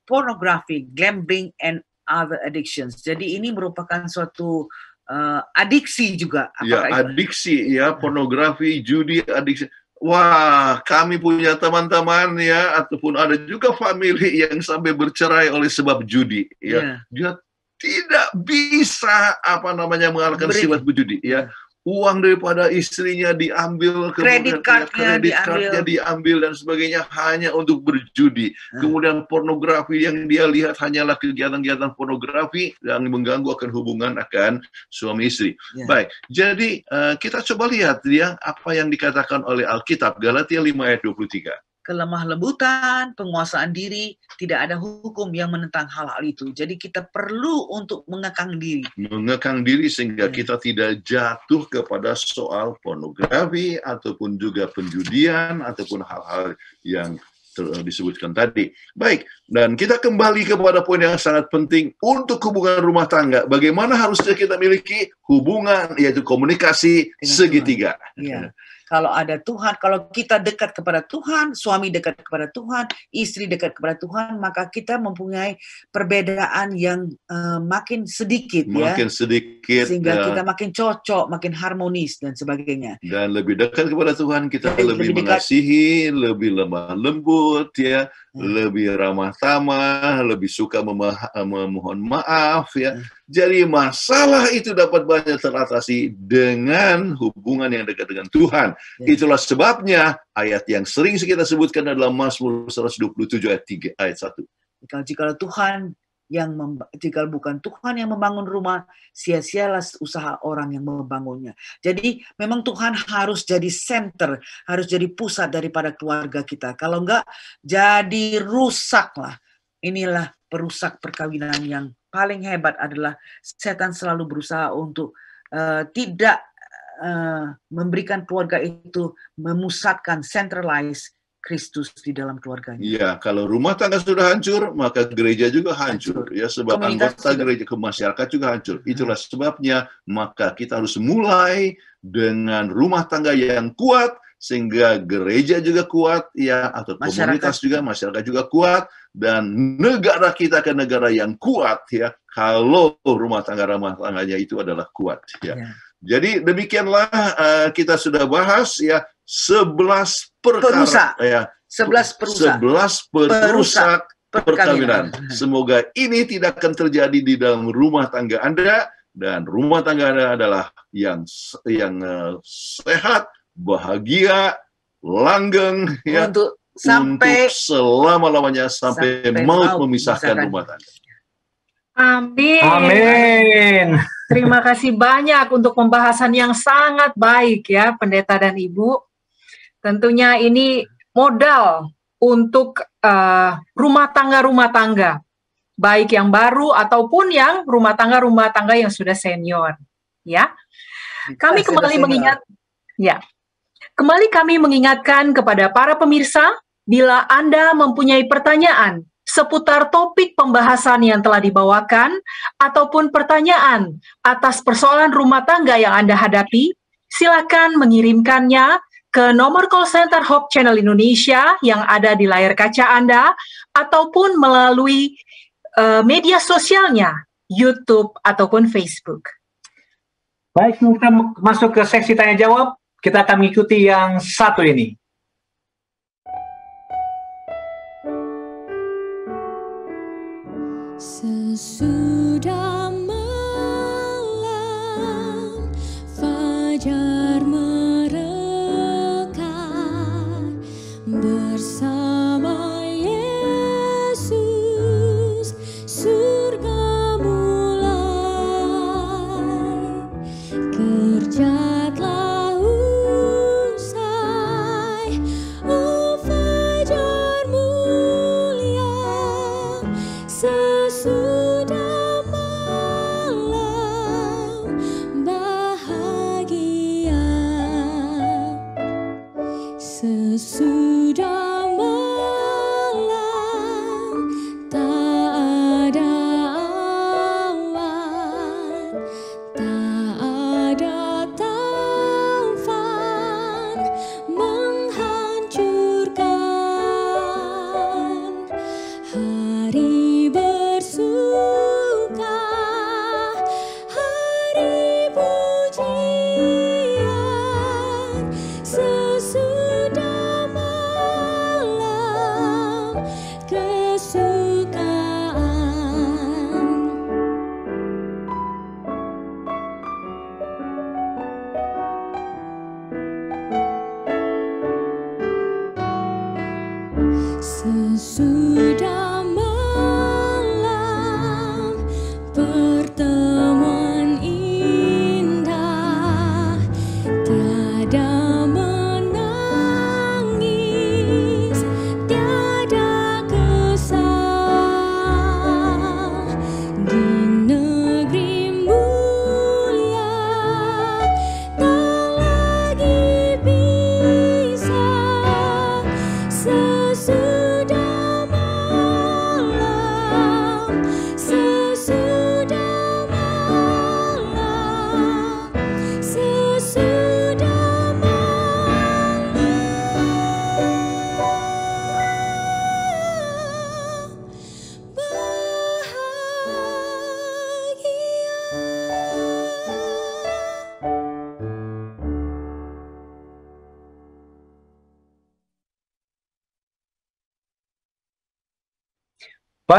Pornografi, gambling, and other addictions. Jadi ini merupakan suatu uh, adiksi juga. Apakah ya, adiksi ya, ya, pornografi, judi, adiksi. Wah, kami punya teman-teman ya, ataupun ada juga family yang sampai bercerai oleh sebab judi. Ya, yeah. dia tidak bisa apa namanya mengalahkan sifat berjudi. Ya, ya uang daripada istrinya diambil, kredit kartunya diambil. diambil dan sebagainya hanya untuk berjudi. Hmm. Kemudian pornografi yang dia lihat hanyalah kegiatan-kegiatan pornografi yang mengganggu akan hubungan akan suami istri. Yeah. Baik, jadi uh, kita coba lihat dia apa yang dikatakan oleh Alkitab Galatia 5 ayat 23 kelemah lembutan, penguasaan diri, tidak ada hukum yang menentang hal-hal itu. Jadi kita perlu untuk mengekang diri. Mengekang diri sehingga hmm. kita tidak jatuh kepada soal pornografi ataupun juga penjudian ataupun hal-hal yang disebutkan tadi. Baik, dan kita kembali kepada poin yang sangat penting untuk hubungan rumah tangga. Bagaimana harusnya kita miliki hubungan yaitu komunikasi segitiga. Iya. [LAUGHS] kalau ada Tuhan, kalau kita dekat kepada Tuhan, suami dekat kepada Tuhan, istri dekat kepada Tuhan, maka kita mempunyai perbedaan yang uh, makin sedikit ya. makin ya. sedikit sehingga ya. kita makin cocok, makin harmonis dan sebagainya. Dan lebih dekat kepada Tuhan, kita lebih, lebih, mengasihi, dekat, mengasihi, lebih lemah lembut ya, hmm. lebih ramah tamah, lebih suka memohon maaf ya. Hmm jadi masalah itu dapat banyak teratasi dengan hubungan yang dekat dengan Tuhan. Ya. Itulah sebabnya ayat yang sering kita sebutkan adalah Mazmur 127 ayat 3 ayat 1. Jika jika Tuhan yang jika bukan Tuhan yang membangun rumah, sia-sialah usaha orang yang membangunnya. Jadi memang Tuhan harus jadi center, harus jadi pusat daripada keluarga kita. Kalau enggak jadi rusaklah. Inilah perusak perkawinan yang paling hebat adalah setan selalu berusaha untuk uh, tidak uh, memberikan keluarga itu memusatkan centralize Kristus di dalam keluarganya. Iya, kalau rumah tangga sudah hancur, maka gereja juga hancur. hancur. Ya, sebab Komunitas anggota juga. gereja ke masyarakat juga hancur. Hmm. Itulah sebabnya maka kita harus mulai dengan rumah tangga yang kuat, sehingga gereja juga kuat, ya atau masyarakat. komunitas juga, masyarakat juga kuat, dan negara kita ke negara yang kuat ya kalau rumah tangga rumah tangganya itu adalah kuat ya. ya. Jadi demikianlah uh, kita sudah bahas ya sebelas perkara perusak. ya 11 perusak. sebelas perusak perkawinan. perkawinan. Semoga ini tidak akan terjadi di dalam rumah tangga Anda dan rumah tangga Anda adalah yang yang uh, sehat bahagia, langgeng ya untuk sampai selama-lamanya sampai, sampai maut memisahkan kan? rumah tangga. Amin. Amin. Terima kasih banyak untuk pembahasan yang sangat baik ya pendeta dan ibu. Tentunya ini modal untuk eh, rumah tangga rumah tangga baik yang baru ataupun yang rumah tangga rumah tangga yang sudah senior ya. Kami kembali mengingat ya Kembali kami mengingatkan kepada para pemirsa, bila Anda mempunyai pertanyaan seputar topik pembahasan yang telah dibawakan ataupun pertanyaan atas persoalan rumah tangga yang Anda hadapi, silakan mengirimkannya ke nomor call center Hope Channel Indonesia yang ada di layar kaca Anda ataupun melalui uh, media sosialnya YouTube ataupun Facebook. Baik, kita masuk ke seksi tanya jawab. Kita akan mengikuti yang satu ini. Sesudah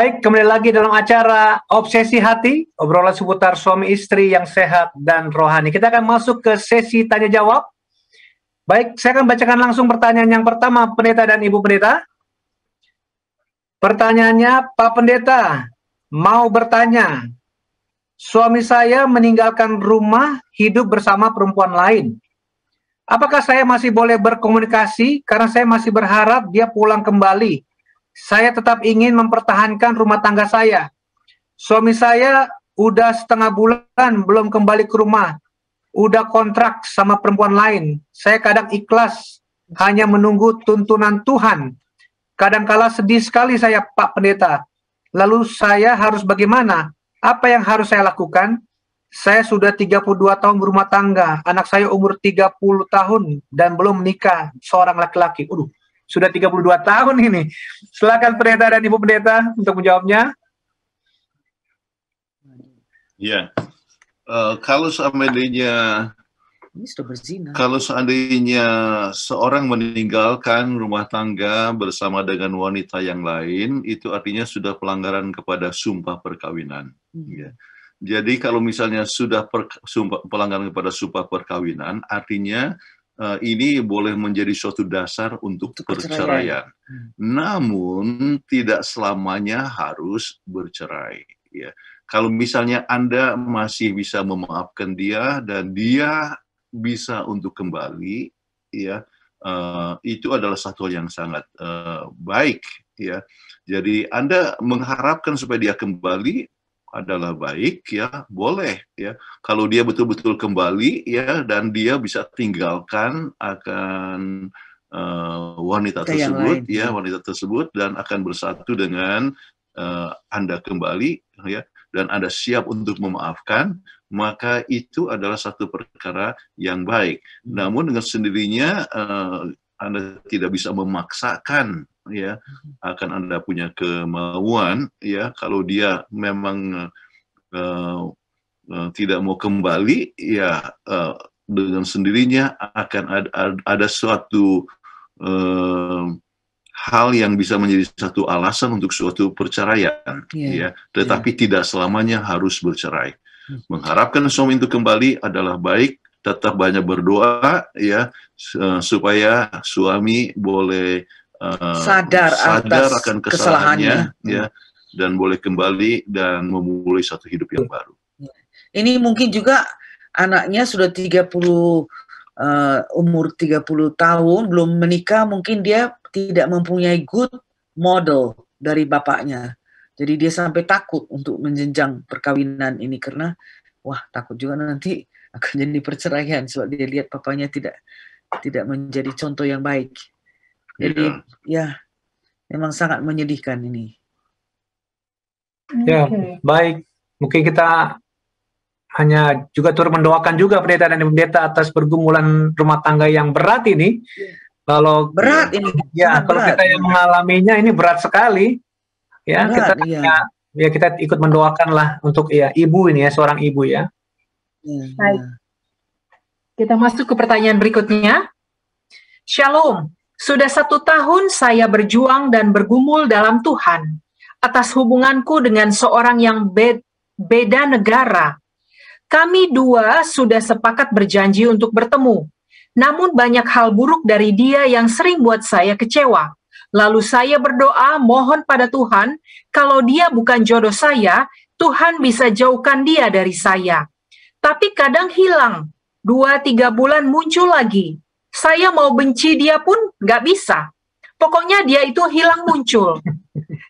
Baik, kembali lagi dalam acara Obsesi Hati, obrolan seputar suami istri yang sehat dan rohani. Kita akan masuk ke sesi tanya jawab. Baik, saya akan bacakan langsung pertanyaan yang pertama, Pendeta dan Ibu Pendeta. Pertanyaannya, Pak Pendeta, mau bertanya, suami saya meninggalkan rumah hidup bersama perempuan lain. Apakah saya masih boleh berkomunikasi karena saya masih berharap dia pulang kembali saya tetap ingin mempertahankan rumah tangga saya. Suami saya udah setengah bulan belum kembali ke rumah. Udah kontrak sama perempuan lain. Saya kadang ikhlas hanya menunggu tuntunan Tuhan. Kadang Kadangkala sedih sekali saya Pak Pendeta. Lalu saya harus bagaimana? Apa yang harus saya lakukan? Saya sudah 32 tahun berumah tangga. Anak saya umur 30 tahun dan belum menikah seorang laki-laki. Uduh, -laki sudah 32 tahun ini. Silakan pendeta dan ibu pendeta untuk menjawabnya. Ya, uh, kalau seandainya ini sudah berzina. Kalau seandainya seorang meninggalkan rumah tangga bersama dengan wanita yang lain, itu artinya sudah pelanggaran kepada sumpah perkawinan. Hmm. Ya. Jadi kalau misalnya sudah per, sumpah, pelanggaran kepada sumpah perkawinan, artinya uh, ini boleh menjadi suatu dasar untuk perceraian. Hmm. Namun tidak selamanya harus bercerai. Ya. Kalau misalnya Anda masih bisa memaafkan dia dan dia bisa untuk kembali, ya uh, itu adalah satu hal yang sangat uh, baik. Ya, jadi Anda mengharapkan supaya dia kembali, adalah baik ya boleh ya kalau dia betul-betul kembali ya dan dia bisa tinggalkan akan uh, wanita Kayak tersebut ya, ya wanita tersebut dan akan bersatu dengan uh, anda kembali ya dan anda siap untuk memaafkan maka itu adalah satu perkara yang baik hmm. namun dengan sendirinya uh, anda tidak bisa memaksakan ya mm-hmm. akan anda punya kemauan ya kalau dia memang uh, uh, tidak mau kembali ya uh, dengan sendirinya akan ada, ada, suatu uh, hal yang bisa menjadi satu alasan untuk suatu perceraian yeah. ya iya. tetapi yeah. tidak selamanya harus bercerai hmm. mengharapkan suami itu kembali adalah baik tetap banyak berdoa ya supaya suami boleh sadar, eh, sadar atas akan kesalahannya, kesalahannya ya dan boleh kembali dan memulai satu hidup yang baru. Ini mungkin juga anaknya sudah 30 uh, eh, umur 30 tahun belum menikah mungkin dia tidak mempunyai good model dari bapaknya. Jadi dia sampai takut untuk menjenjang perkawinan ini karena wah takut juga nanti akan jadi perceraian sebab dia lihat papanya tidak tidak menjadi contoh yang baik. Jadi ya, ya memang sangat menyedihkan ini. Ya, okay. baik. Mungkin kita hanya juga turut mendoakan juga pendeta dan pendeta atas pergumulan rumah tangga yang berat ini. Iya. Kalau berat ini, ya kalau kita yang mengalaminya ini berat sekali. Ya, berat, kita iya. ya kita ikut mendoakanlah untuk ya ibu ini ya seorang ibu ya. Iya, baik. Iya. Kita masuk ke pertanyaan berikutnya. Shalom. Sudah satu tahun saya berjuang dan bergumul dalam Tuhan atas hubunganku dengan seorang yang be beda negara. Kami dua sudah sepakat berjanji untuk bertemu, namun banyak hal buruk dari dia yang sering buat saya kecewa. Lalu saya berdoa mohon pada Tuhan, kalau dia bukan jodoh saya, Tuhan bisa jauhkan dia dari saya. Tapi kadang hilang, dua tiga bulan muncul lagi saya mau benci dia pun nggak bisa. Pokoknya dia itu hilang muncul.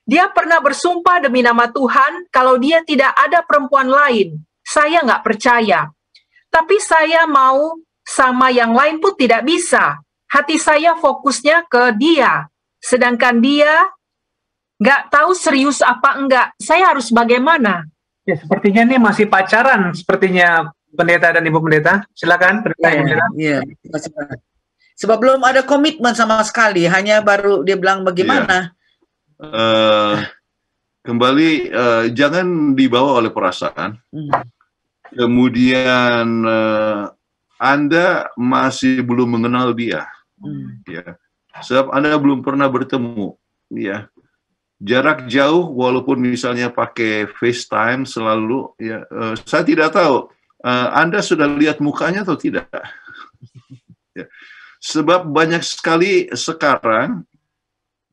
Dia pernah bersumpah demi nama Tuhan kalau dia tidak ada perempuan lain. Saya nggak percaya. Tapi saya mau sama yang lain pun tidak bisa. Hati saya fokusnya ke dia. Sedangkan dia nggak tahu serius apa enggak. Saya harus bagaimana? Ya, sepertinya ini masih pacaran. Sepertinya pendeta dan ibu pendeta. Silakan. Iya, pendeta, ya, pendeta. Ya, Sebab belum ada komitmen sama sekali, hanya baru dia bilang bagaimana. Yeah. Iya. Uh, kembali uh, jangan dibawa oleh perasaan. Hmm. Kemudian uh, Anda masih belum mengenal dia. Hmm. Ya. Sebab Anda belum pernah bertemu, ya. Jarak jauh walaupun misalnya pakai FaceTime selalu ya uh, saya tidak tahu uh, Anda sudah lihat mukanya atau tidak. [LAUGHS] ya. Sebab banyak sekali sekarang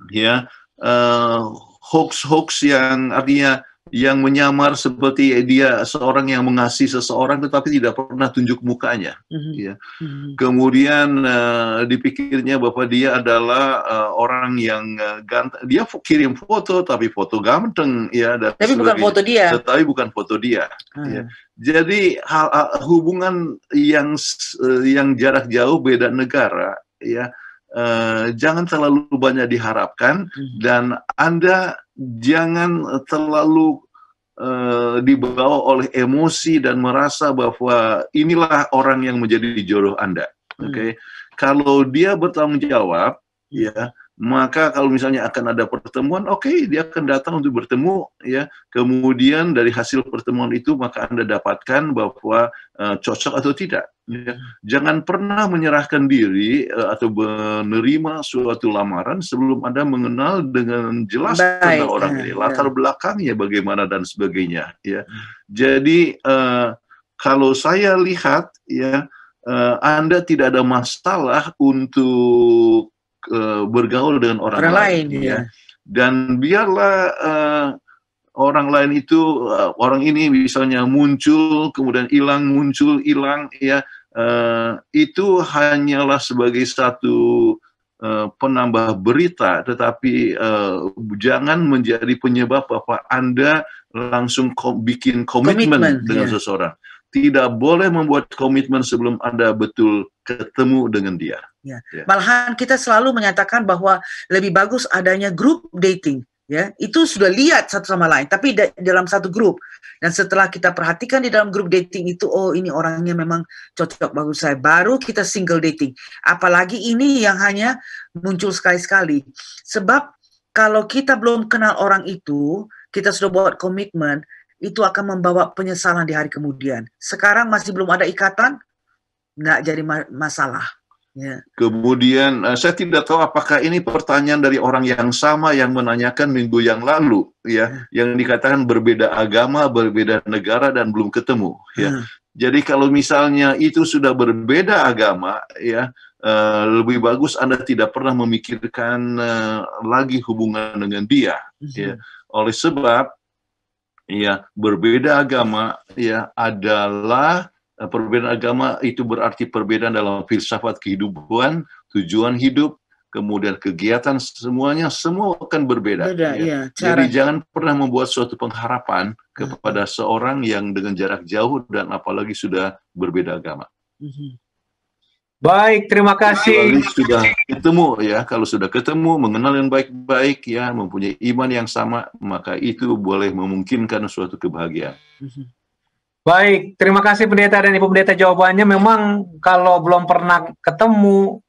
ya uh, hoax-hoax yang artinya yang menyamar seperti dia seorang yang mengasihi seseorang tetapi tidak pernah tunjuk mukanya mm-hmm. ya mm-hmm. kemudian uh, dipikirnya bahwa dia adalah uh, orang yang uh, eh, ganteng dia kirim foto tapi foto ganteng ya dan tapi bukan foto dia tetapi bukan foto dia hmm. ya. jadi hal, hal, hubungan yang uh, yang jarak jauh beda negara ya uh, jangan terlalu banyak diharapkan hmm. dan anda jangan terlalu eh, dibawa oleh emosi dan merasa bahwa inilah orang yang menjadi jodoh Anda. Hmm. Oke. Okay? Hmm. Kalau dia bertanggung jawab, ya maka kalau misalnya akan ada pertemuan, oke okay, dia akan datang untuk bertemu ya. Kemudian dari hasil pertemuan itu maka Anda dapatkan bahwa uh, cocok atau tidak. Ya. Jangan pernah menyerahkan diri uh, atau menerima suatu lamaran sebelum Anda mengenal dengan jelas tentang orang ini, ah, latar ya. belakangnya bagaimana dan sebagainya ya. Jadi uh, kalau saya lihat ya Anda tidak ada masalah untuk bergaul dengan orang, orang lain, lain ya. ya. Dan biarlah uh, orang lain itu uh, orang ini misalnya muncul kemudian hilang muncul hilang ya uh, itu hanyalah sebagai satu penambah berita tetapi uh, jangan menjadi penyebab bahwa Anda langsung kom bikin komitmen dengan yeah. seseorang tidak boleh membuat komitmen sebelum Anda betul ketemu dengan dia. Ya. ya. Malahan kita selalu menyatakan bahwa lebih bagus adanya grup dating, ya. Itu sudah lihat satu sama lain, tapi da dalam satu grup. Dan setelah kita perhatikan di dalam grup dating itu, oh ini orangnya memang cocok bagus saya. Baru kita single dating. Apalagi ini yang hanya muncul sekali-sekali. Sebab kalau kita belum kenal orang itu, kita sudah buat komitmen, itu akan membawa penyesalan di hari kemudian. Sekarang masih belum ada ikatan, nggak jadi masalah. Ya. Kemudian eh, saya tidak tahu apakah ini pertanyaan dari orang yang sama yang menanyakan minggu yang lalu ya, hmm. yang dikatakan berbeda agama, berbeda negara dan belum ketemu ya. Hmm. Jadi kalau misalnya itu sudah berbeda agama ya, uh, lebih bagus Anda tidak pernah memikirkan uh, lagi hubungan dengan dia ya. hmm. ya. Oleh sebab ya berbeda agama ya adalah eh, perbedaan agama itu berarti perbedaan dalam filsafat kehidupan, tujuan hidup, kemudian kegiatan semuanya semua akan berbeda. Beda, ya. Ya, cara... Jadi jangan pernah membuat suatu pengharapan ah. kepada -huh. seorang yang dengan jarak jauh dan apalagi sudah berbeda agama. -huh. Mhm. Baik, terima kasih. Kalau sudah ketemu ya, kalau sudah ketemu, mengenal yang baik-baik ya, mempunyai iman yang sama, maka itu boleh memungkinkan suatu kebahagiaan. Baik, terima kasih pendeta dan ibu pendeta jawabannya. Memang kalau belum pernah ketemu,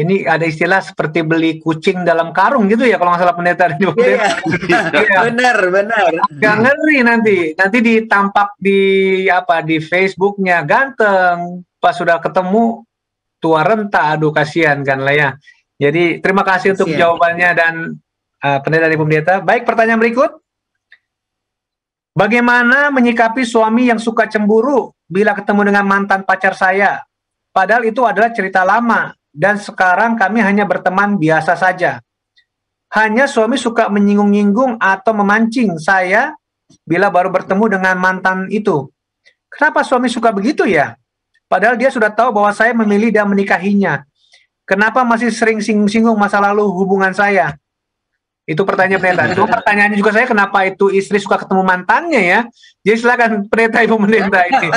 ini ada istilah seperti beli kucing dalam karung gitu ya kalau nggak salah pendeta dan ibu pendeta. Iya. [LAUGHS] iya, benar, benar. Agak ngeri nanti, nanti ditampak di apa di Facebooknya ganteng, pas sudah ketemu tua renta aduh kasihan kan lah ya jadi terima kasih kasihan. untuk jawabannya dan uh, eh, pendeta dari pendeta baik pertanyaan berikut Bagaimana menyikapi suami yang suka cemburu bila ketemu dengan mantan pacar saya? Padahal itu adalah cerita lama dan sekarang kami hanya berteman biasa saja. Hanya suami suka menyinggung-nyinggung atau memancing saya bila baru bertemu dengan mantan itu. Kenapa suami suka begitu ya? Padahal dia sudah tahu bahwa saya memilih dan menikahinya. Kenapa masih sering singgung-singgung masa lalu hubungan saya? Itu pertanyaan pendeta. [LAUGHS] Cuma pertanyaannya juga saya kenapa itu istri suka ketemu mantannya ya? Jadi silakan pendeta ibu pendeta ini. [LAUGHS]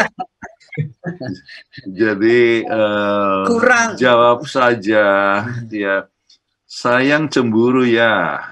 Jadi uh, kurang jawab saja ya. Sayang cemburu ya.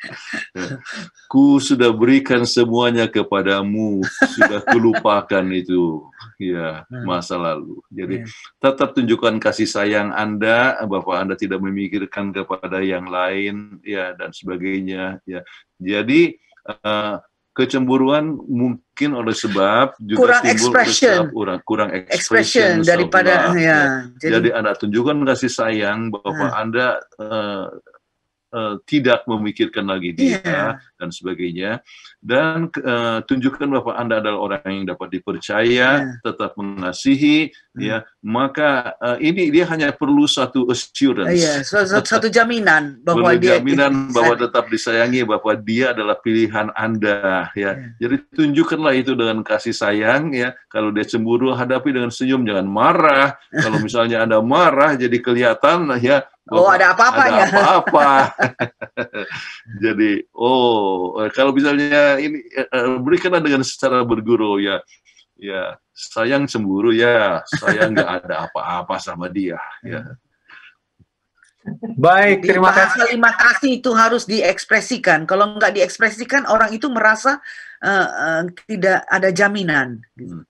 [LAUGHS] Ku sudah berikan semuanya kepadamu, sudah kulupakan itu ya masa lalu. Jadi hmm. tetap tunjukkan kasih sayang Anda bahwa Anda tidak memikirkan kepada yang lain ya dan sebagainya ya. Jadi uh, kecemburuan mungkin oleh sebab juga kurang timbul expression. kurang, kurang expression, expression daripada ya. ya. Jadi, Jadi Anda tunjukkan kasih sayang bahwa nah. hmm. Anda uh, tidak memikirkan lagi dia yeah dan sebagainya. Dan uh, tunjukkan bahwa Anda adalah orang yang dapat dipercaya, yeah. tetap mengasihi, hmm. ya. Maka uh, ini dia hanya perlu satu assurance. yeah, iya, satu jaminan bahwa perlu dia jaminan bahwa tetap disayangi, bahwa dia adalah pilihan Anda, ya. Yeah. Jadi tunjukkanlah itu dengan kasih sayang, ya. Kalau dia cemburu hadapi dengan senyum, jangan marah. Kalau misalnya Anda marah, jadi kelihatan, ya. Oh, ada apa apa Ada apa-apa. [LAUGHS] jadi, oh Eh, kalau misalnya ini uh, eh, eh, berikan dengan secara berguru ya ya sayang cemburu ya sayang nggak [LAUGHS] ada apa-apa sama dia ya baik terima kasih terima kasih itu harus diekspresikan kalau nggak diekspresikan orang itu merasa uh, uh, tidak ada jaminan hmm.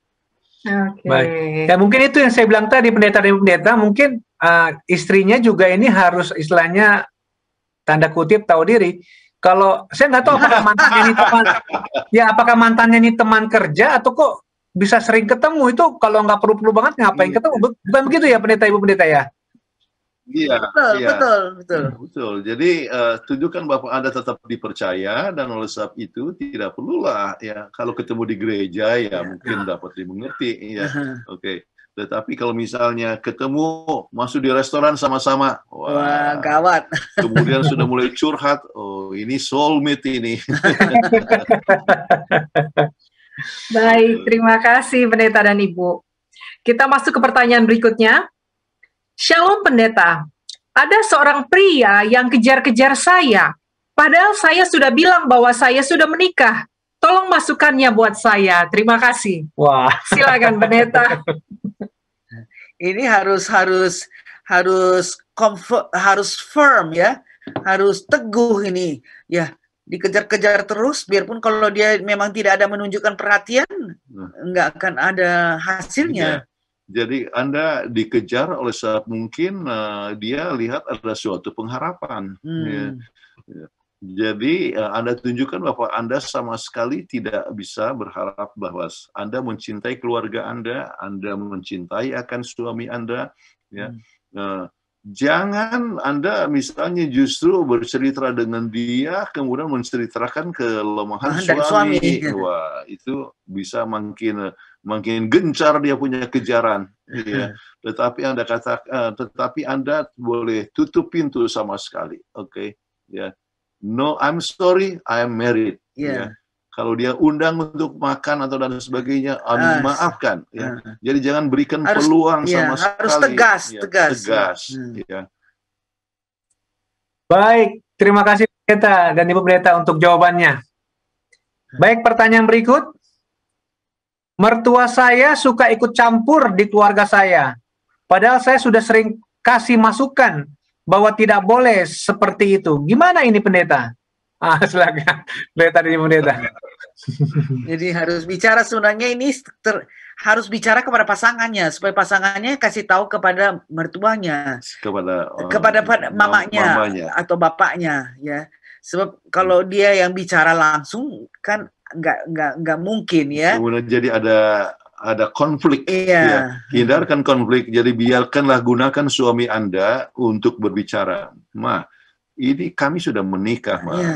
okay. baik ya mungkin itu yang saya bilang tadi pendeta dan pendeta mungkin uh, istrinya juga ini harus istilahnya tanda kutip tahu diri kalau saya nggak tahu apakah mantannya ini teman, ya apakah mantannya ini teman kerja atau kok bisa sering ketemu itu kalau nggak perlu-perlu banget ngapain iya. ketemu? Bukan begitu ya pendeta ibu pendeta ya? Iya, betul, iya. betul, betul. Hmm, betul. Jadi uh, tunjukkan bahwa Anda tetap dipercaya dan oleh sebab itu tidak perlulah ya kalau ketemu di gereja ya, ya. mungkin dapat dimengerti ya. Oke. Okay. Tetapi kalau misalnya ketemu masuk di restoran sama-sama, wah, wah gawat. [LAUGHS] Kemudian sudah mulai curhat, oh ini soulmate ini. [LAUGHS] Baik, terima kasih pendeta dan ibu. Kita masuk ke pertanyaan berikutnya. Shalom pendeta, ada seorang pria yang kejar-kejar saya. Padahal saya sudah bilang bahwa saya sudah menikah. Tolong masukannya buat saya. Terima kasih. Wah. Silakan pendeta. [LAUGHS] Ini harus harus harus comfort, harus firm ya, harus teguh ini ya dikejar-kejar terus biarpun kalau dia memang tidak ada menunjukkan perhatian nah. nggak hmm. akan ada hasilnya. Ya. Jadi Anda dikejar oleh saat mungkin uh, dia lihat ada suatu pengharapan. Hmm. Ya. ya. Jadi eh, Anda tunjukkan bahwa Anda sama sekali tidak bisa berharap bahwa Anda mencintai keluarga Anda, Anda mencintai akan suami Anda, ya. Hmm. Eh, jangan Anda misalnya justru bercerita dengan dia, kemudian menceritakan kelemahan suami. suami. Gitu. Wah, itu bisa makin makin gencar dia punya kejaran. Ya. Hmm. Tetapi Anda kata, eh, tetapi Anda boleh tutup pintu sama sekali, oke? Okay? Ya no I'm sorry I am married ya. yeah. ya kalau dia undang untuk makan atau dan sebagainya harus ah, maafkan ya uh. jadi jangan berikan harus, peluang ya, sama harus sekali tegas ya, tegas tegas Ya. ya baik terima kasih pendeta dan ibu pendeta untuk jawabannya baik pertanyaan berikut mertua saya suka ikut campur di keluarga saya padahal saya sudah sering kasih masukan bahwa tidak boleh seperti itu. Gimana ini pendeta? Ah, [LAUGHS] silakan. Pendeta ini pendeta. [LAUGHS] Jadi harus bicara sebenarnya ini ter, harus bicara kepada pasangannya supaya pasangannya kasih tahu kepada mertuanya, kepada oh, kepada mamanya, mamanya atau bapaknya ya. Sebab kalau dia yang bicara langsung kan nggak nggak nggak mungkin ya. Kemudian jadi ada ada konflik. Yeah. Ya. Hindarkan konflik. Jadi biarkanlah gunakan suami Anda untuk berbicara. Ma, ini kami sudah menikah, Ma. Yeah. Ya.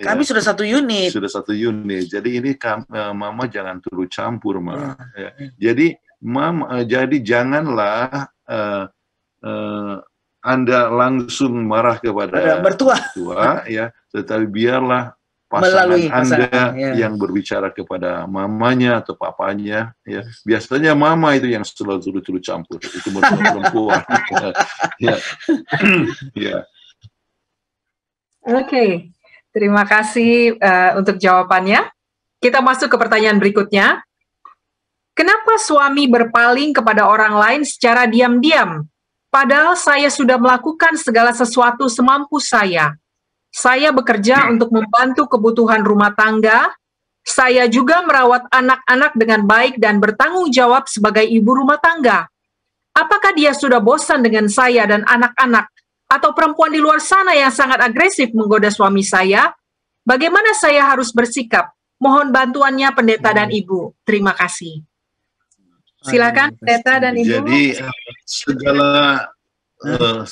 Iya. Kami sudah satu unit. Sudah satu unit. Jadi ini kami, eh, Mama jangan turut campur, Ma. Yeah. Ya. Jadi Mama, eh, jadi janganlah uh, uh, Anda langsung marah kepada mertua, Tua, ya, tetapi biarlah pasangan Melalui Anda ya. yang berbicara kepada mamanya atau papanya. Ya. Biasanya mama itu yang selalu turut-turut campur. Itu perempuan. [LAUGHS] ya. ya. Oke, okay. terima kasih uh, untuk jawabannya. Kita masuk ke pertanyaan berikutnya. Kenapa suami berpaling kepada orang lain secara diam-diam? Padahal saya sudah melakukan segala sesuatu semampu saya saya bekerja hmm. untuk membantu kebutuhan rumah tangga. Saya juga merawat anak-anak dengan baik dan bertanggung jawab sebagai ibu rumah tangga. Apakah dia sudah bosan dengan saya dan anak-anak atau perempuan di luar sana yang sangat agresif menggoda suami saya? Bagaimana saya harus bersikap? Mohon bantuannya pendeta dan hmm. ibu. Terima kasih. Silakan pendeta dan ibu. Jadi eh, segala uh,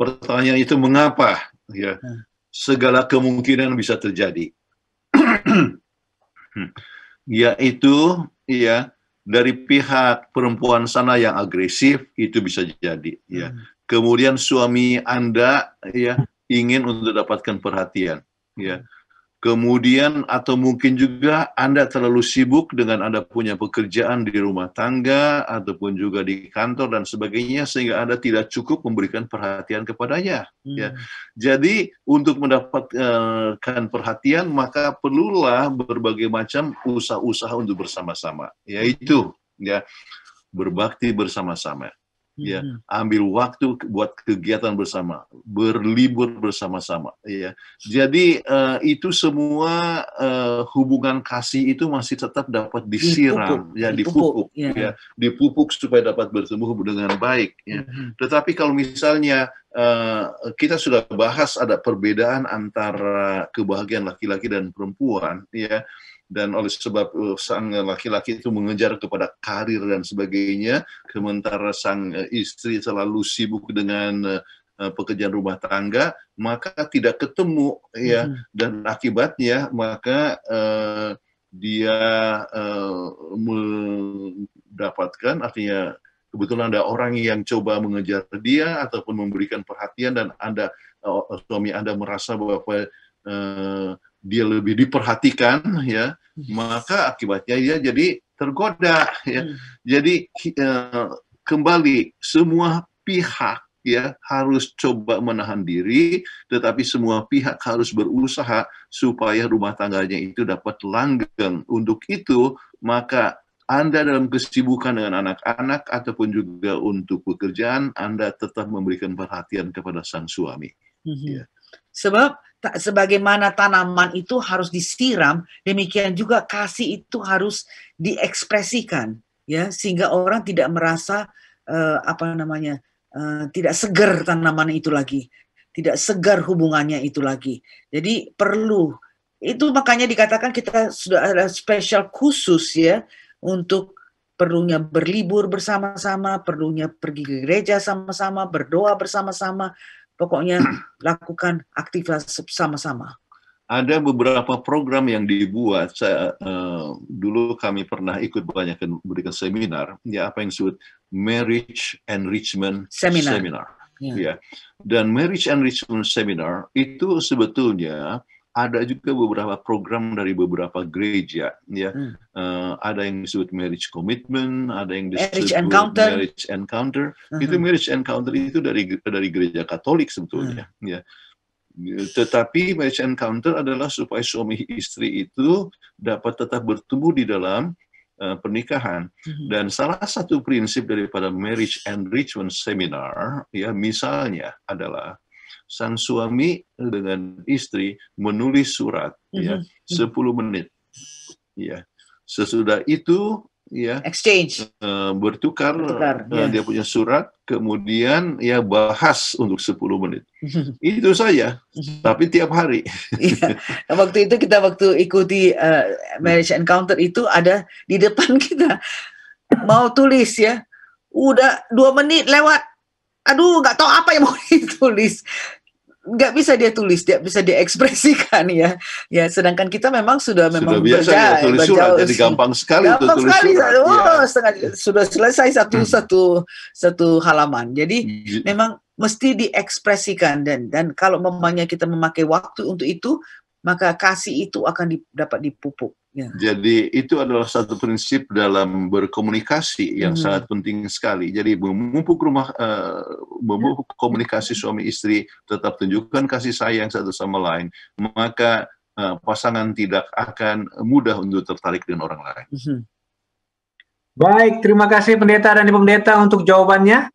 pertanyaan itu mengapa ya? Hmm segala kemungkinan bisa terjadi. [CLEARS THROAT] Yaitu ya dari pihak perempuan sana yang agresif itu bisa jadi ya. Hmm. Kemudian suami Anda ya ingin untuk dapatkan perhatian ya. Hmm Kemudian atau mungkin juga Anda terlalu sibuk dengan Anda punya pekerjaan di rumah tangga ataupun juga di kantor dan sebagainya sehingga Anda tidak cukup memberikan perhatian kepadanya hmm. ya. Jadi untuk mendapatkan perhatian maka perlulah berbagai macam usaha-usaha untuk bersama-sama yaitu ya berbakti bersama-sama ya ambil waktu buat kegiatan bersama berlibur bersama-sama ya jadi uh, itu semua uh, hubungan kasih itu masih tetap dapat disiram dipupuk, ya dipupuk, dipupuk ya. ya dipupuk supaya dapat bertemu dengan baik ya mm-hmm. tetapi kalau misalnya uh, kita sudah bahas ada perbedaan antara kebahagiaan laki-laki dan perempuan ya dan oleh sebab eh, sang eh, laki-laki itu mengejar kepada karir dan sebagainya, sementara sang eh, istri selalu sibuk dengan pekerjaan rumah tangga, maka tidak ketemu ya hmm. dan akibatnya maka uh, dia uh, mendapatkan artinya kebetulan ada orang yang coba mengejar dia ataupun memberikan perhatian dan anda suami anda merasa bahwa uh, dia lebih diperhatikan ya maka akibatnya dia jadi tergoda ya hmm. jadi eh, kembali semua pihak ya harus coba menahan diri tetapi semua pihak harus berusaha supaya rumah tangganya itu dapat langgeng untuk itu maka anda dalam kesibukan dengan anak-anak ataupun juga untuk pekerjaan Anda tetap memberikan perhatian kepada sang suami mm -hmm. ya. sebab sebagaimana tanaman itu harus disiram, demikian juga kasih itu harus diekspresikan ya sehingga orang tidak merasa uh, apa namanya uh, tidak segar tanaman itu lagi, tidak segar hubungannya itu lagi. Jadi perlu itu makanya dikatakan kita sudah ada special khusus ya untuk perlunya berlibur bersama-sama, perlunya pergi ke gereja sama-sama, berdoa bersama-sama, Pokoknya [CLEARS THROAT] lakukan aktivitas sama-sama. Ada beberapa program yang dibuat. Saya uh, eh, dulu kami pernah ikut banyak memberikan seminar. Ya apa yang disebut marriage enrichment seminar. seminar. Ya. ya. Dan marriage enrichment seminar itu sebetulnya ada juga beberapa program dari beberapa gereja ya hmm. uh, ada yang disebut marriage commitment ada yang disebut marriage encounter, marriage encounter. Uh itu marriage encounter itu dari dari gereja Katolik sebetulnya hmm. ya tetapi marriage encounter adalah supaya suami istri itu dapat tetap bertumbuh di dalam uh, pernikahan hmm. dan salah satu prinsip daripada marriage enrichment seminar ya misalnya adalah sang suami dengan istri menulis surat mm-hmm. ya 10 mm-hmm. menit ya sesudah itu ya exchange uh, bertukar, bertukar uh, eh, yeah. dia punya surat kemudian ya bahas untuk 10 menit mm-hmm. itu saja mm-hmm. tapi tiap hari ya. waktu itu kita waktu ikuti uh, marriage encounter itu ada di depan [LAUGHS] kita mau tulis ya udah dua menit lewat aduh nggak tahu apa yang mau [LAUGHS] ditulis nggak bisa dia tulis, tidak bisa diekspresikan [LAUGHS] ya. Ya, sedangkan kita memang sudah, sudah memang biasa berjaya, ya, tulis surat, jadi gampang sekali gampang tulis sekali, surat. Oh, ya. setengah, sudah selesai satu hmm. satu satu halaman. Jadi hmm. memang mesti diekspresikan dan dan kalau memangnya kita memakai waktu untuk itu, maka kasih itu akan dapat dipupuk. Ya. Jadi itu adalah satu prinsip dalam berkomunikasi yang hmm. sangat penting sekali. Jadi memupuk rumah, uh, memupuk ya. komunikasi suami istri, tetap tunjukkan kasih sayang satu sama lain, maka uh, pasangan tidak akan mudah untuk tertarik dengan orang lain. Hmm. Baik, terima kasih pendeta dan ibu pendeta untuk jawabannya.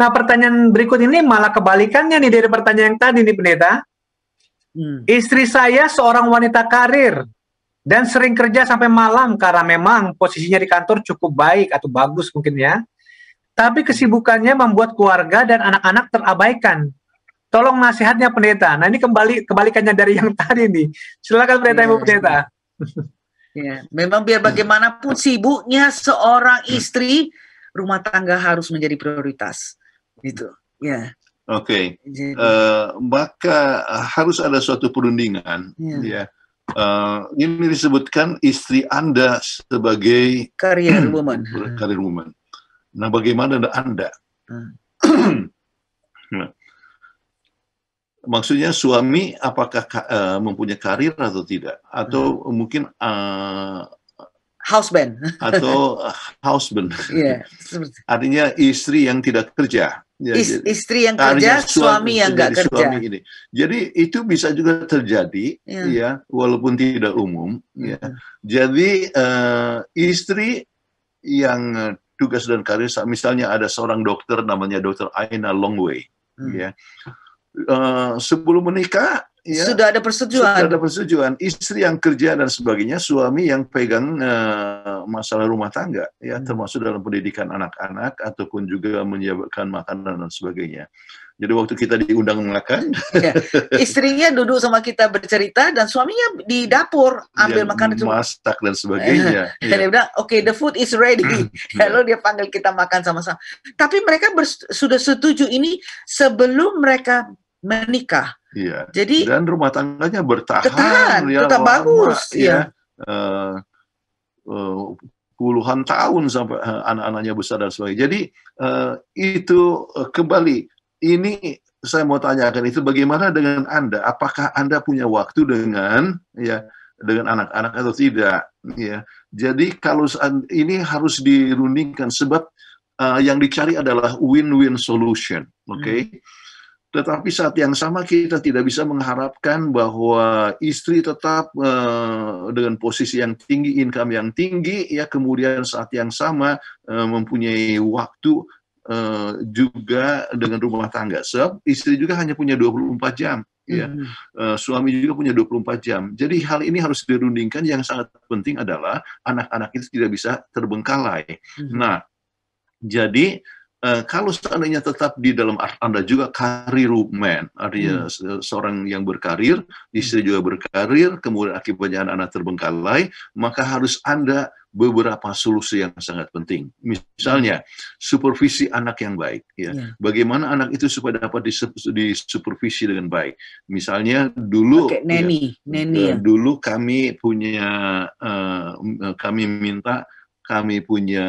Nah pertanyaan berikut ini malah kebalikannya nih dari pertanyaan yang tadi nih pendeta. Hmm. Istri saya seorang wanita karir dan sering kerja sampai malam karena memang posisinya di kantor cukup baik atau bagus mungkin ya. Tapi kesibukannya membuat keluarga dan anak-anak terabaikan. Tolong nasihatnya pendeta. Nah ini kembali kebalikannya dari yang [LAUGHS] tadi nih. Silakan pendeta ibu iya. pendeta. Ya, memang biar bagaimanapun sibuknya seorang hmm. istri, rumah tangga harus menjadi prioritas. Gitu. Ya. Oke. Okay. uh, eh, maka harus ada suatu perundingan. Iya. Ya. ya uh, ini disebutkan istri Anda sebagai career hmm, woman. career woman. Nah, bagaimana Anda? Hmm. [CLEARS THROAT] nah, maksudnya suami apakah uh, mempunyai karir atau tidak atau hmm. mungkin uh, eh, houseband atau houseband [LAUGHS] yeah. Iya, artinya istri yang tidak kerja Ya, Is, jadi, istri yang kerja, suami, yang nggak kerja. Suami ini. Jadi itu bisa juga terjadi, ya, ya walaupun tidak umum. Hmm. Ya. Jadi uh, istri yang eh, tugas dan karir, misalnya ada seorang dokter namanya Dokter Aina Longway, hmm. ya. Uh, sebelum menikah ya, sudah ada persetujuan. Sudah ada persetujuan. Istri yang kerja dan sebagainya, suami yang pegang uh, masalah rumah tangga, ya hmm. termasuk dalam pendidikan anak-anak ataupun juga menyiapkan makanan dan sebagainya. Jadi waktu kita diundang makan, ya. istrinya duduk sama kita bercerita dan suaminya di dapur ambil iya, makanan itu masak dan sebagainya. [LAUGHS] dan ya. dia bilang, oke okay, the food is ready. Hmm. [LAUGHS] Lalu dia panggil kita makan sama-sama. Tapi mereka sudah setuju ini sebelum mereka menikah. Iya. Jadi dan rumah tangganya bertahan, bertahan ya, tetap lama, bagus, ya. ya. Uh, uh, puluhan tahun sampai eh, anak-anaknya besar dan sebagainya. Jadi uh, itu uh, kembali ini saya mau tanyakan itu bagaimana dengan anda? Apakah anda punya waktu dengan ya dengan anak-anak atau tidak? Ya. Jadi kalau ini harus dirundingkan sebab uh, yang dicari adalah win-win solution, oke? Okay? Hmm tetapi saat yang sama kita tidak bisa mengharapkan bahwa istri tetap uh, dengan posisi yang tinggi, income yang tinggi, ya kemudian saat yang sama uh, mempunyai waktu uh, juga dengan rumah tangga. Sebab istri juga hanya punya 24 jam ya. Uh, suami juga punya 24 jam. Jadi hal ini harus dirundingkan yang sangat penting adalah anak-anak itu tidak bisa terbengkalai. Hmm. Nah, jadi Uh, kalau seandainya tetap di dalam Anda juga karir man artinya hmm. seorang yang berkarir, istri hmm. juga berkarir, kemudian akibatnya anak-anak terbengkalai, maka harus Anda beberapa solusi yang sangat penting. Misalnya, hmm. supervisi anak yang baik. Ya. Yeah. Bagaimana anak itu supaya dapat disupervisi dengan baik. Misalnya dulu, okay, neni, ya, neni eh, ya. dulu kami punya, uh, kami minta kami punya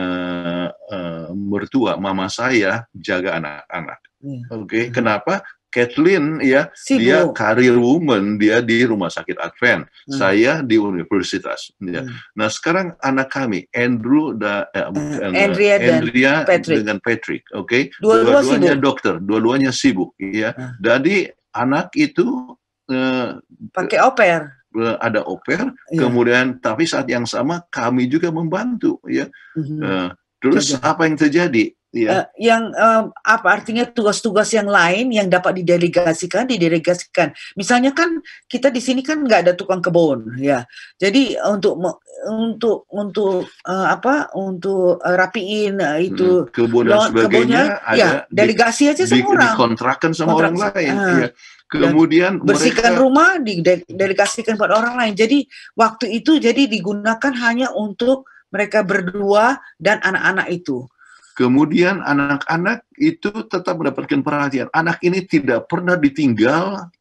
uh, mertua mama saya jaga anak-anak. Yeah. Oke, okay? Hmm. kenapa? Kathleen ya, dia career woman, dia di rumah sakit Advent, hmm. saya di universitas. Ya. Hmm. Nah sekarang anak kami Andrew da, eh, hmm. Andrea, eh, Andrea dan Patrick. dengan Patrick, oke, okay? dua-duanya dua dokter, dua-duanya sibuk, ya. Hmm. Jadi anak itu uh, pakai oper ada oper, yeah. kemudian tapi saat yang sama kami juga membantu ya. Mm-hmm. Uh, terus Jadi. apa yang terjadi? Ya. Uh, yang um, apa artinya tugas-tugas yang lain yang dapat didelegasikan didelegasikan. Misalnya kan kita di sini kan nggak ada tukang kebun ya. Jadi untuk untuk untuk uh, apa untuk uh, rapiin uh, itu hmm, kebun dan sebagainya kebunnya, ada ya delegasi aja semua di, orang. Dikontrakkan sama Kontrak, orang lain. Uh, ya kemudian bersihkan mereka, rumah didelegasikan buat orang lain. Jadi waktu itu jadi digunakan hanya untuk mereka berdua dan anak-anak itu. Kemudian anak-anak itu tetap mendapatkan perhatian. Anak ini tidak pernah ditinggal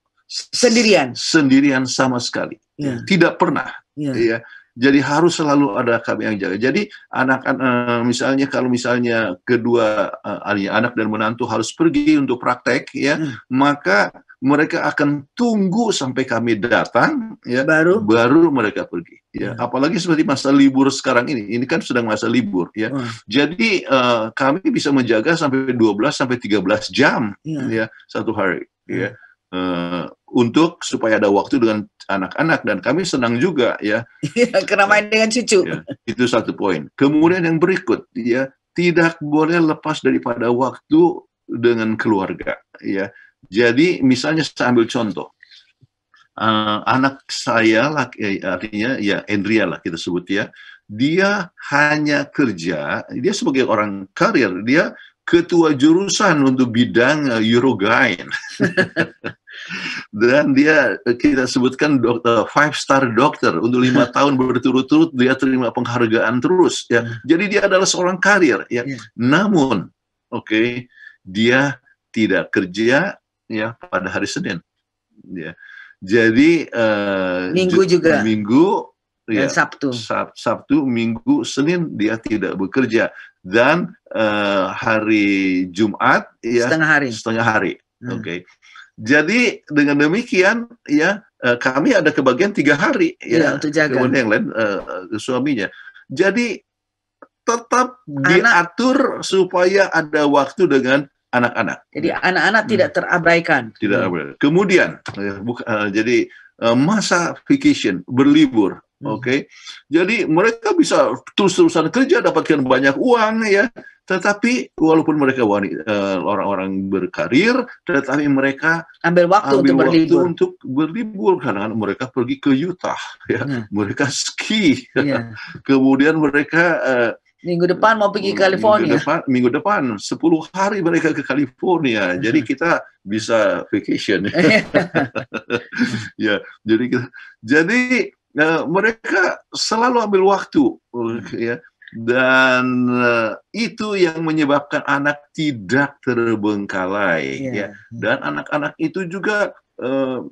sendirian. Sendirian sama sekali. Ya. Tidak pernah. Ya. ya. Jadi harus selalu ada kami yang jaga. Jadi anak-anak eh, misalnya kalau misalnya kedua eh, anak dan menantu harus pergi untuk praktek ya, ya. maka mereka akan tunggu sampai kami datang ya baru baru mereka pergi ya, hmm. apalagi seperti masa libur sekarang ini ini kan sedang masa libur ya hmm. jadi uh, kami bisa menjaga sampai 12 sampai 13 jam ya, ya satu hari hmm. ya, ya. Uh, untuk supaya ada waktu dengan anak-anak dan kami senang juga ya iya, [LAUGHS] karena main dengan cucu ya, itu satu poin kemudian yang berikut ya tidak boleh lepas daripada waktu dengan keluarga ya jadi misalnya saya ambil contoh, uh, anak saya laki, eh, artinya ya Andrea lah kita sebut ya, dia hanya kerja, dia sebagai orang karir, dia ketua jurusan untuk bidang Eurogain. Eh, [LAUGHS] Dan dia kita sebutkan dokter five star dokter untuk lima [LAUGHS] tahun berturut-turut dia terima penghargaan terus ya. Hmm. Jadi dia adalah seorang karir ya. Yeah. Hmm. Namun, oke, okay, dia tidak kerja ya pada hari Senin. Ya. Jadi uh, Minggu juga. Minggu dan ya, Sabtu. Sab, Sabtu, Minggu, Senin dia tidak bekerja dan uh, hari Jumat ya setengah hari. Setengah hari. Hmm. Oke. Okay. Jadi dengan demikian ya uh, kami ada kebagian tiga hari ya, ya untuk jaga. kemudian yang lain uh, suaminya. Jadi tetap Anak. diatur supaya ada waktu dengan anak-anak. Jadi ya. anak-anak tidak hmm. terabaikan. Tidak hmm. terabaikan. Kemudian eh, buka, eh, jadi eh, masa vacation berlibur, hmm. oke. Okay? Jadi mereka bisa terus-terusan kerja dapatkan banyak uang ya, tetapi walaupun mereka wanita, orang-orang berkarir, tetapi mereka ambil waktu ambil untuk waktu berlibur. untuk berlibur karena mereka pergi ke Utah ya, hmm. mereka ski. Yeah. [LAUGHS] Kemudian mereka uh, Minggu depan mau pergi California. Minggu depan, minggu depan 10 hari mereka ke California. [LAUGHS] Jadi kita bisa vacation. [LAUGHS] ya, jadi kita jadi uh, mereka selalu ambil waktu uh, ya. Dan uh, itu yang menyebabkan anak tidak terbengkalai yeah. ya. Dan anak-anak itu juga uh,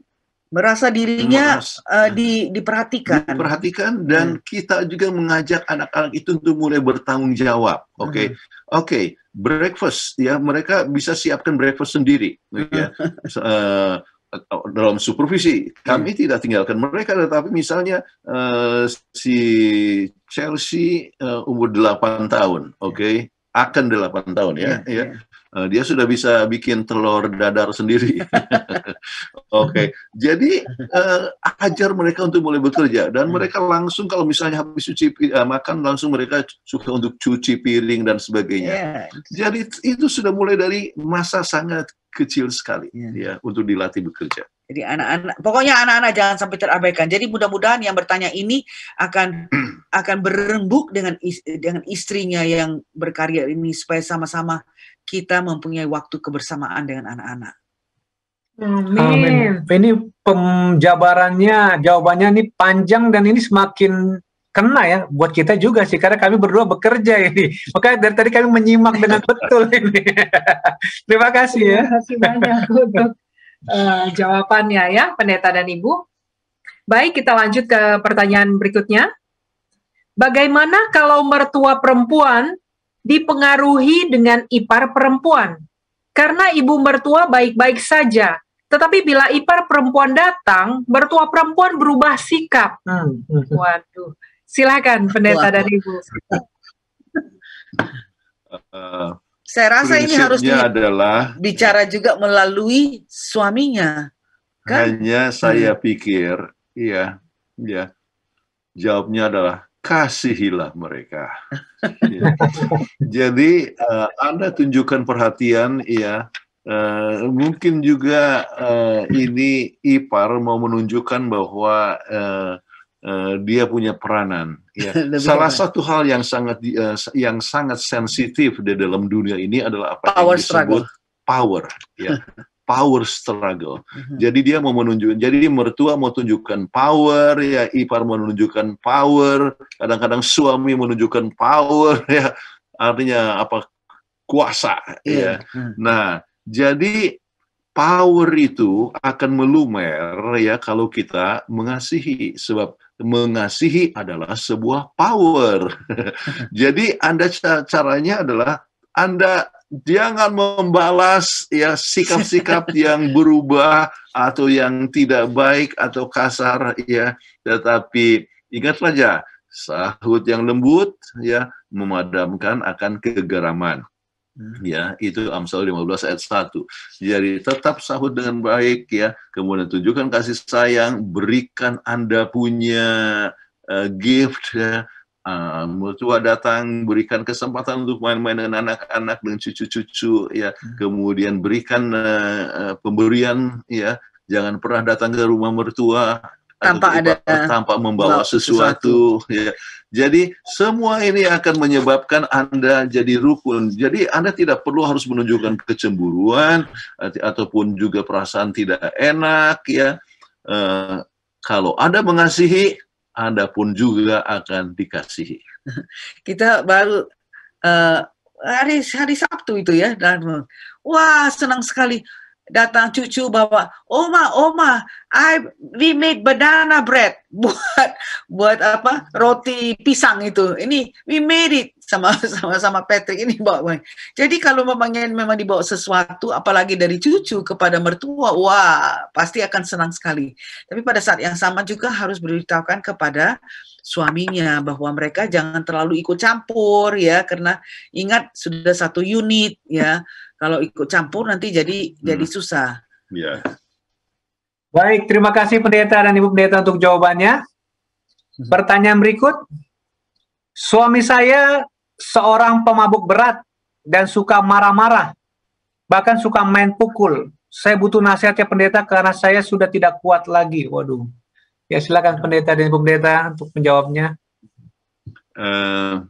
merasa dirinya uh, di, diperhatikan. Diperhatikan dan hmm. kita juga mengajak anak-anak itu untuk mulai bertanggung jawab. Oke, okay? hmm. oke, okay, breakfast ya mereka bisa siapkan breakfast sendiri. Ya. uh, [LAUGHS] dalam supervisi kami hmm. tidak tinggalkan mereka tetapi misalnya uh, si Chelsea uh, umur 8 tahun oke okay? Ya. akan 8 tahun ya yeah, ya yeah. Ya. Eh, dia sudah bisa bikin telur dadar sendiri. [LAUGHS] Oke, okay. jadi uh, ajar mereka untuk mulai bekerja dan hmm. mereka langsung kalau misalnya habis cuci uh, makan langsung mereka suka untuk cuci piring dan sebagainya. Yeah. Jadi itu sudah mulai dari masa sangat kecil sekali yeah. ya untuk dilatih bekerja. Jadi anak-anak, pokoknya anak-anak jangan sampai terabaikan. Jadi mudah-mudahan yang bertanya ini akan [CLEARS THROAT] akan berembuk dengan is, dengan istrinya yang berkarya ini supaya sama-sama kita mempunyai waktu kebersamaan dengan anak-anak. Amin. Ini penjabarannya, jawabannya ini panjang dan ini semakin kena ya buat kita juga sih karena kami berdua bekerja ini. [LAUGHS] Makanya dari tadi kami menyimak dengan [LAUGHS] betul ini. [LAUGHS] Terima kasih ya. Terima kasih banyak untuk uh, jawabannya ya pendeta dan ibu. Baik, kita lanjut ke pertanyaan berikutnya. Bagaimana kalau mertua perempuan dipengaruhi dengan ipar perempuan. Karena ibu mertua baik-baik saja, tetapi bila ipar perempuan datang, mertua perempuan berubah sikap. Hmm. Waduh, silakan pendeta Waduh. dan ibu. Uh, Saya rasa ini harus adalah bicara juga melalui suaminya. Kan? Hanya saya hmm. pikir, iya, iya. Jawabnya adalah kasihilah mereka. [LAUGHS] Jadi uh, Anda tunjukkan perhatian ya. Uh, mungkin juga uh, ini Ipar mau menunjukkan bahwa uh, uh, dia punya peranan. Ya. [LAUGHS] Salah satu hal yang sangat uh, yang sangat sensitif di dalam dunia ini adalah apa power yang disebut power. Ya. [LAUGHS] power struggle. Mm-hmm. Jadi dia mau menunjukkan, jadi mertua mau tunjukkan power, ya ipar mau menunjukkan power, kadang-kadang suami menunjukkan power, [LAUGHS] ya artinya apa kuasa, yeah. ya. mm Nah, jadi power itu akan melumer ya kalau kita mengasihi, sebab mengasihi adalah sebuah power. [LAUGHS] [LAUGHS] jadi anda caranya adalah anda jangan membalas ya sikap-sikap [LAUGHS] yang berubah atau yang tidak baik atau kasar ya tetapi ingat saja sahut yang lembut ya memadamkan akan kegeraman hmm. ya itu Amsal 15 ayat 1 jadi tetap sahut dengan baik ya kemudian tunjukkan kasih sayang berikan Anda punya uh, gift ya Ah, mertua datang berikan kesempatan untuk main-main dengan anak-anak dan cucu-cucu ya hmm. kemudian berikan uh, pemberian ya jangan pernah datang ke rumah mertua tanpa ada tanpa membawa sesuatu, sesuatu ya. Jadi semua ini akan menyebabkan Anda jadi rukun. Jadi Anda tidak perlu harus menunjukkan kecemburuan ataupun juga perasaan tidak enak ya. uh, kalau Anda mengasihi anda pun juga akan dikasihi. [LAUGHS] Kita baru uh, hari hari Sabtu itu ya, dan wah senang sekali datang cucu bawa oma oma I we made banana bread [LAUGHS] buat buat apa roti pisang itu ini we made it sama [LAUGHS] sama sama Patrick ini bawa jadi kalau memangnya memang dibawa sesuatu apalagi dari cucu kepada mertua wah pasti akan senang sekali tapi pada saat yang sama juga harus beritahukan kepada suaminya bahwa mereka jangan terlalu ikut campur ya karena ingat sudah satu unit ya kalau ikut campur nanti jadi hmm. jadi susah ya baik terima kasih pendeta dan ibu pendeta untuk jawabannya hmm. pertanyaan berikut suami saya seorang pemabuk berat dan suka marah-marah, bahkan suka main pukul. Saya butuh nasihatnya pendeta karena saya sudah tidak kuat lagi. Waduh. Ya silakan pendeta dan pendeta untuk menjawabnya. Uh,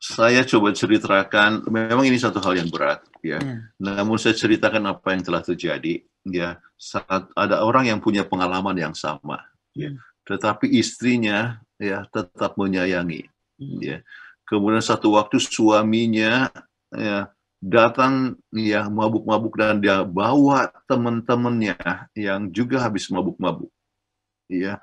saya coba ceritakan, memang ini satu hal yang berat, ya. Hmm. Namun saya ceritakan apa yang telah terjadi, ya. Saat ada orang yang punya pengalaman yang sama, ya. Hmm. Tetapi istrinya, ya, tetap menyayangi, ya kemudian satu waktu suaminya ya datang ya mabuk-mabuk dan dia bawa teman-temannya yang juga habis mabuk-mabuk ya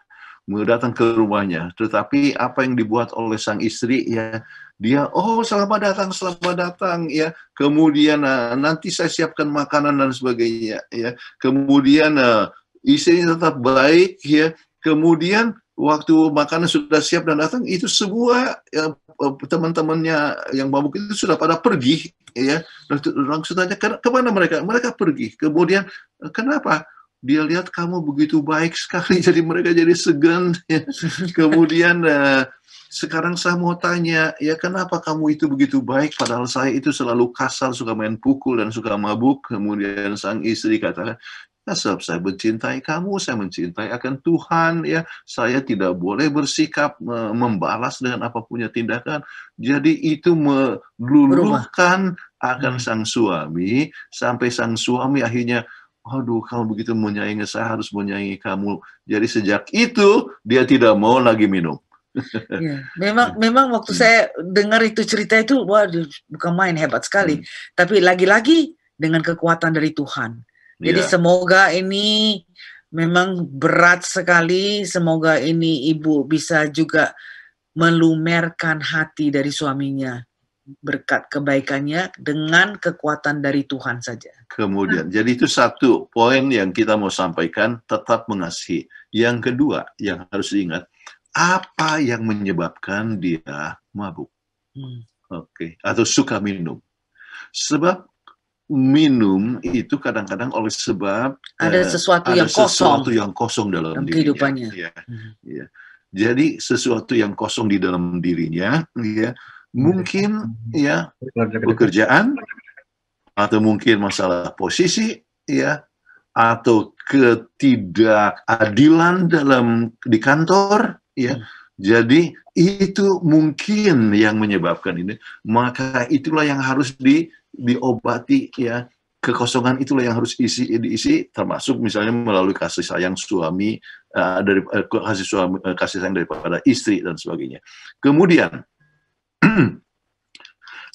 mau datang ke rumahnya tetapi apa yang dibuat oleh sang istri ya dia oh selamat datang selamat datang ya kemudian eh, nanti saya siapkan makanan dan sebagainya ya kemudian eh, istrinya tetap baik ya kemudian waktu makanan sudah siap dan datang itu semua ya, eh, teman-temannya yang mabuk itu sudah pada pergi ya nah, langsung tanya kemana mereka mereka pergi kemudian eh, kenapa dia lihat kamu begitu baik sekali [LAUGHS] jadi mereka jadi segan ya. kemudian eh, sekarang saya mau tanya ya kenapa kamu itu begitu baik padahal saya itu selalu kasar suka main pukul dan suka mabuk kemudian sang istri katakan Nah, sebab saya mencintai kamu, saya mencintai akan Tuhan, ya. Saya tidak boleh bersikap membalas dengan apa punya tindakan. Jadi itu meluluhkan akan hmm. sang suami sampai sang suami akhirnya Aduh, kamu begitu menyayangi saya harus menyayangi kamu. Jadi sejak itu dia tidak mau lagi minum. ya, memang [LAUGHS] memang waktu hmm. saya dengar itu cerita itu waduh bukan main hebat sekali. Hmm. Tapi lagi-lagi dengan kekuatan dari Tuhan jadi yeah. semoga ini memang berat sekali. Semoga ini ibu bisa juga melumerkan hati dari suaminya berkat kebaikannya dengan kekuatan dari Tuhan saja. Kemudian, hmm. jadi itu satu poin yang kita mau sampaikan, tetap mengasihi. Yang kedua yang harus diingat, apa yang menyebabkan dia mabuk? Hmm. Oke, okay. atau suka minum. Sebab minum itu kadang-kadang oleh sebab ada eh, sesuatu ada yang sesuatu kosong yang kosong dalam, dalam kehidupannya. Ya, ya. Jadi sesuatu yang kosong di dalam dirinya, ya mungkin ya pekerjaan atau mungkin masalah posisi, ya atau ketidakadilan dalam di kantor, ya. Hmm jadi itu mungkin yang menyebabkan ini. Maka itulah yang harus di, diobati ya. Kekosongan itulah yang harus isi diisi termasuk misalnya melalui kasih sayang suami uh, dari uh, kasih suami uh, kasih sayang daripada istri dan sebagainya. Kemudian [CLEARS THROAT]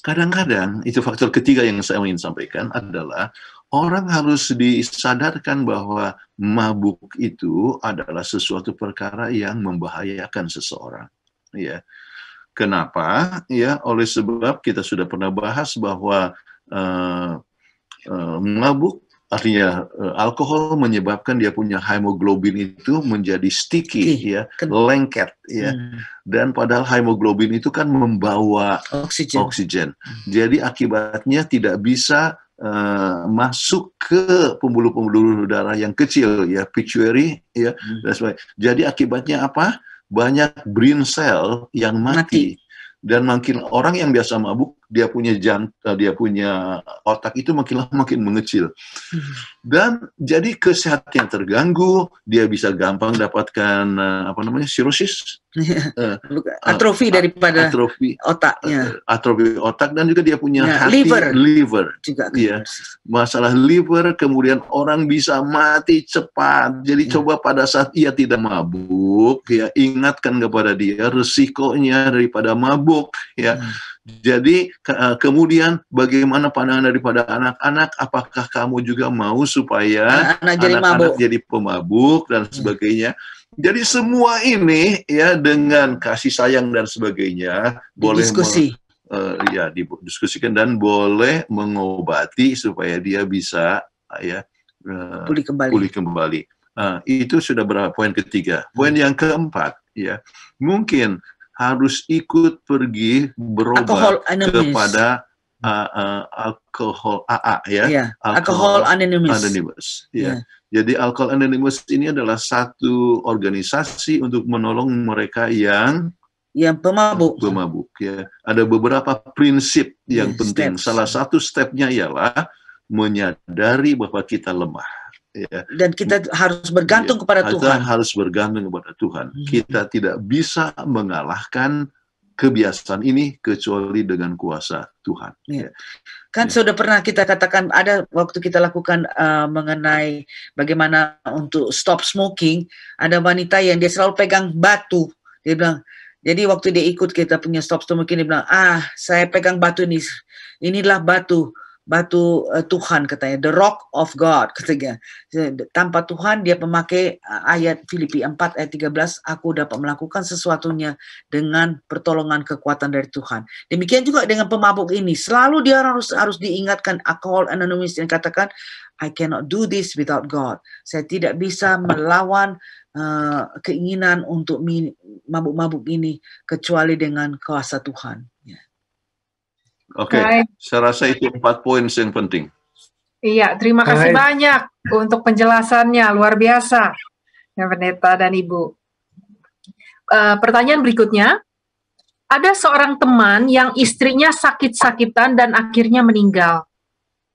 kadang-kadang itu faktor ketiga yang saya ingin sampaikan adalah orang harus disadarkan bahwa mabuk itu adalah sesuatu perkara yang membahayakan seseorang ya kenapa ya oleh sebab kita sudah pernah bahas bahwa uh, uh, mabuk artinya eh, alkohol menyebabkan dia punya hemoglobin itu menjadi sticky ya lengket ya hmm. dan padahal hemoglobin itu kan membawa oksigen, oksigen. Hmm. jadi akibatnya tidak bisa Uh, masuk ke pembuluh-pembuluh darah yang kecil ya pituitary ya hmm. Jadi akibatnya apa? Banyak brain cell yang mati. mati. Dan makin orang yang biasa mabuk dia punya jant eh, dia punya otak itu makin lama makin mengecil hmm. dan jadi kesehatan yang terganggu dia bisa gampang dapatkan eh, apa namanya sirosis iya. eh, atrofi daripada atrofi otaknya atrofi otak dan juga dia punya ya, hati, liver liver juga ya masalah liver kemudian orang bisa mati cepat jadi ya. coba pada saat ia tidak mabuk ya ingatkan kepada dia resikonya daripada mabuk ya hmm jadi eh, kemudian bagaimana pandangan daripada anak-anak? Apakah kamu juga mau supaya anak-anak jadi, jadi pemabuk dan hmm. sebagainya? Jadi semua ini ya dengan kasih sayang dan sebagainya boleh diskusi. Uh, eh, ya didiskusikan dan boleh mengobati supaya dia bisa uh, ya uh, pulih kembali. Pulih kembali. Uh, itu sudah berapa poin ketiga. Poin yang keempat ya mungkin harus ikut pergi berobat kepada uh, uh, alkohol AA ya. Yeah. Alkohol Anonymous. Anonymous. Ya. Yeah. Jadi alkohol Anonymous ini adalah satu organisasi untuk menolong mereka yang yang pemabuk. Pemabuk ya. Ada beberapa prinsip yang yeah, penting. Steps. Salah satu stepnya ialah menyadari bahwa kita lemah. Iya. Dan kita harus bergantung ya. kepada kita Tuhan. Kita harus bergantung kepada Tuhan. Hmm. Kita tidak bisa mengalahkan kebiasaan ini kecuali dengan kuasa Tuhan. Ya. Kan ya. sudah pernah kita katakan ada waktu kita lakukan uh, mengenai bagaimana untuk stop smoking, ada wanita yang dia selalu pegang batu. Dia bilang, jadi waktu dia ikut kita punya stop smoking dia bilang, "Ah, saya pegang batu ini. Inilah batu batu uh, Tuhan katanya the rock of God katanya tanpa Tuhan dia memakai eh, ayat Filipi 4 ayat 13 aku dapat melakukan sesuatunya dengan pertolongan kekuatan dari Tuhan demikian juga dengan pemabuk ini selalu dia harus harus diingatkan alkohol anonymous yang katakan I cannot do this without God saya tidak bisa melawan uh, keinginan untuk mabuk-mabuk ini kecuali dengan kuasa Tuhan yeah. Oke, okay. saya rasa itu empat poin yang penting. Iya, terima kasih banyak untuk penjelasannya, luar biasa, ya pendeta dan ibu. Uh, pertanyaan berikutnya, ada seorang teman yang istrinya sakit-sakitan dan akhirnya meninggal.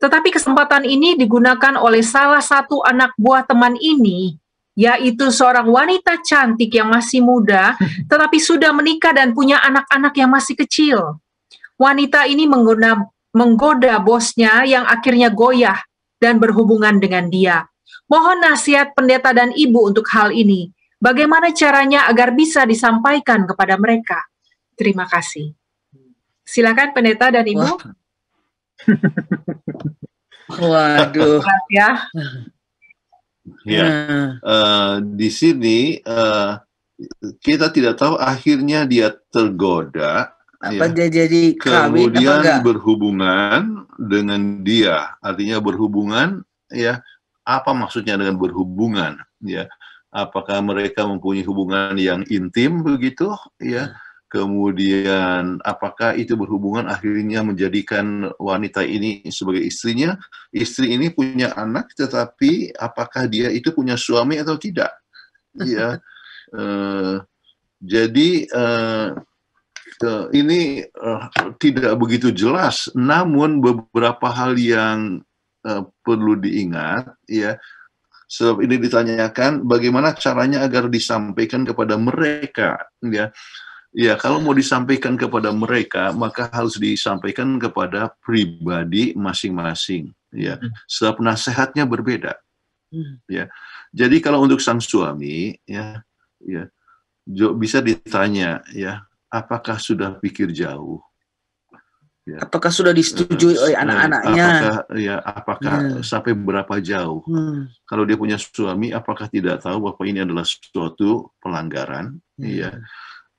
Tetapi kesempatan ini digunakan oleh salah satu anak buah teman ini, yaitu seorang wanita cantik yang masih muda, [LAUGHS] tetapi sudah menikah dan punya anak-anak yang masih kecil wanita ini mengguna menggoda bosnya yang akhirnya goyah dan berhubungan dengan dia. Mohon nasihat pendeta dan ibu untuk hal ini. Bagaimana caranya agar bisa disampaikan kepada mereka? Terima kasih. Silakan pendeta dan ibu. Waduh. Ya. Ya. Uh, di sini uh, kita tidak tahu akhirnya dia tergoda Iya. apa iya. jadi kemudian apa berhubungan dengan dia artinya berhubungan ya apa maksudnya dengan berhubungan ya apakah mereka mempunyai hubungan yang intim begitu ya hmm. kemudian apakah itu berhubungan akhirnya menjadikan wanita ini sebagai istrinya istri ini punya anak tetapi apakah dia itu punya suami atau tidak [LAUGHS] ya uh, jadi uh, Gitu. ini uh, tidak begitu jelas, namun beberapa hal yang uh, perlu diingat, ya. Sebab ini ditanyakan bagaimana caranya agar disampaikan kepada mereka, ya. Ya, kalau mau disampaikan kepada mereka, maka harus disampaikan kepada pribadi masing-masing, ya. Hmm. Sebab nasihatnya berbeda. Hmm. Ya. Jadi kalau untuk sang suami, ya, ya, bisa ditanya, ya, apakah sudah pikir jauh? Ya. Apakah sudah disetujui eh, oleh anak-anaknya? Apakah, ya, apakah hmm. sampai berapa jauh? Hmm. Kalau dia punya suami, apakah tidak tahu bahwa ini adalah suatu pelanggaran? Hmm. Ya,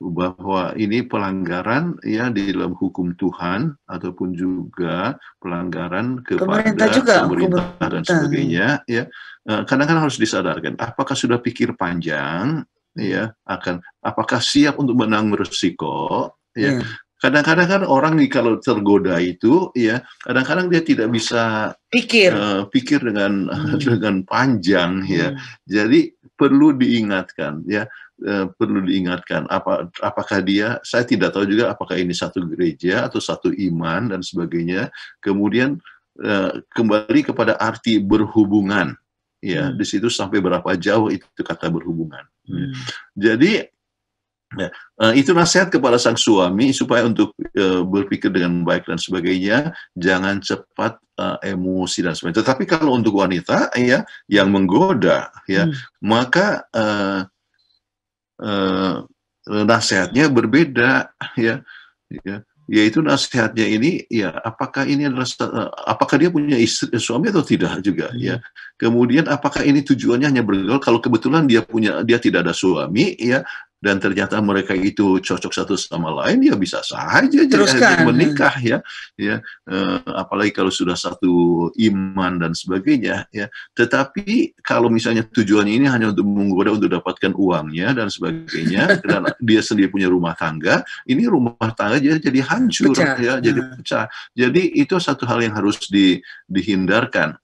bahwa ini pelanggaran ya di dalam hukum Tuhan ataupun juga pelanggaran kepada pemerintah, juga, pemerintah, pemerintah dan sebagainya. Ya, eh, kadang-kadang harus disadarkan. Apakah sudah pikir panjang? ya akan apakah siap untuk menang resiko ya kadang iya. kadang-kadang kan orang nih kalau tergoda itu ya kadang-kadang dia tidak bisa pikir uh, pikir dengan [LAUGHS] hmm. dengan panjang ya hmm. jadi perlu diingatkan ya uh, perlu diingatkan apa apakah dia saya tidak tahu juga apakah ini satu gereja atau satu iman dan sebagainya kemudian uh, kembali kepada arti berhubungan ya hmm. di situ sampai berapa jauh itu kata berhubungan Hmm. Hmm. Jadi ya, eh, itu nasihat kepada sang suami supaya untuk uh, berpikir dengan baik dan sebagainya, jangan cepat uh, emosi dan sebagainya. Tetapi kalau untuk wanita ya yang menggoda ya, hmm. maka uh, uh, nasihatnya berbeda ya. ya yaitu nasihatnya ini ya apakah ini adalah eh, apakah dia punya istri eh, suami atau tidak juga hmm. ya kemudian apakah ini tujuannya hanya bergaul kalau kebetulan dia punya dia tidak ada suami ya dan ternyata mereka itu cocok satu sama lain ya bisa saja jadi menikah ya ya eh, apalagi kalau sudah satu iman dan sebagainya ya tetapi kalau misalnya tujuan ini hanya untuk menggoda untuk dapatkan uangnya dan sebagainya [LAUGHS] dan dia sendiri punya rumah tangga ini rumah tangga jadi jadi hancur pecah. ya jadi hmm. pecah jadi itu satu hal yang harus di, dihindarkan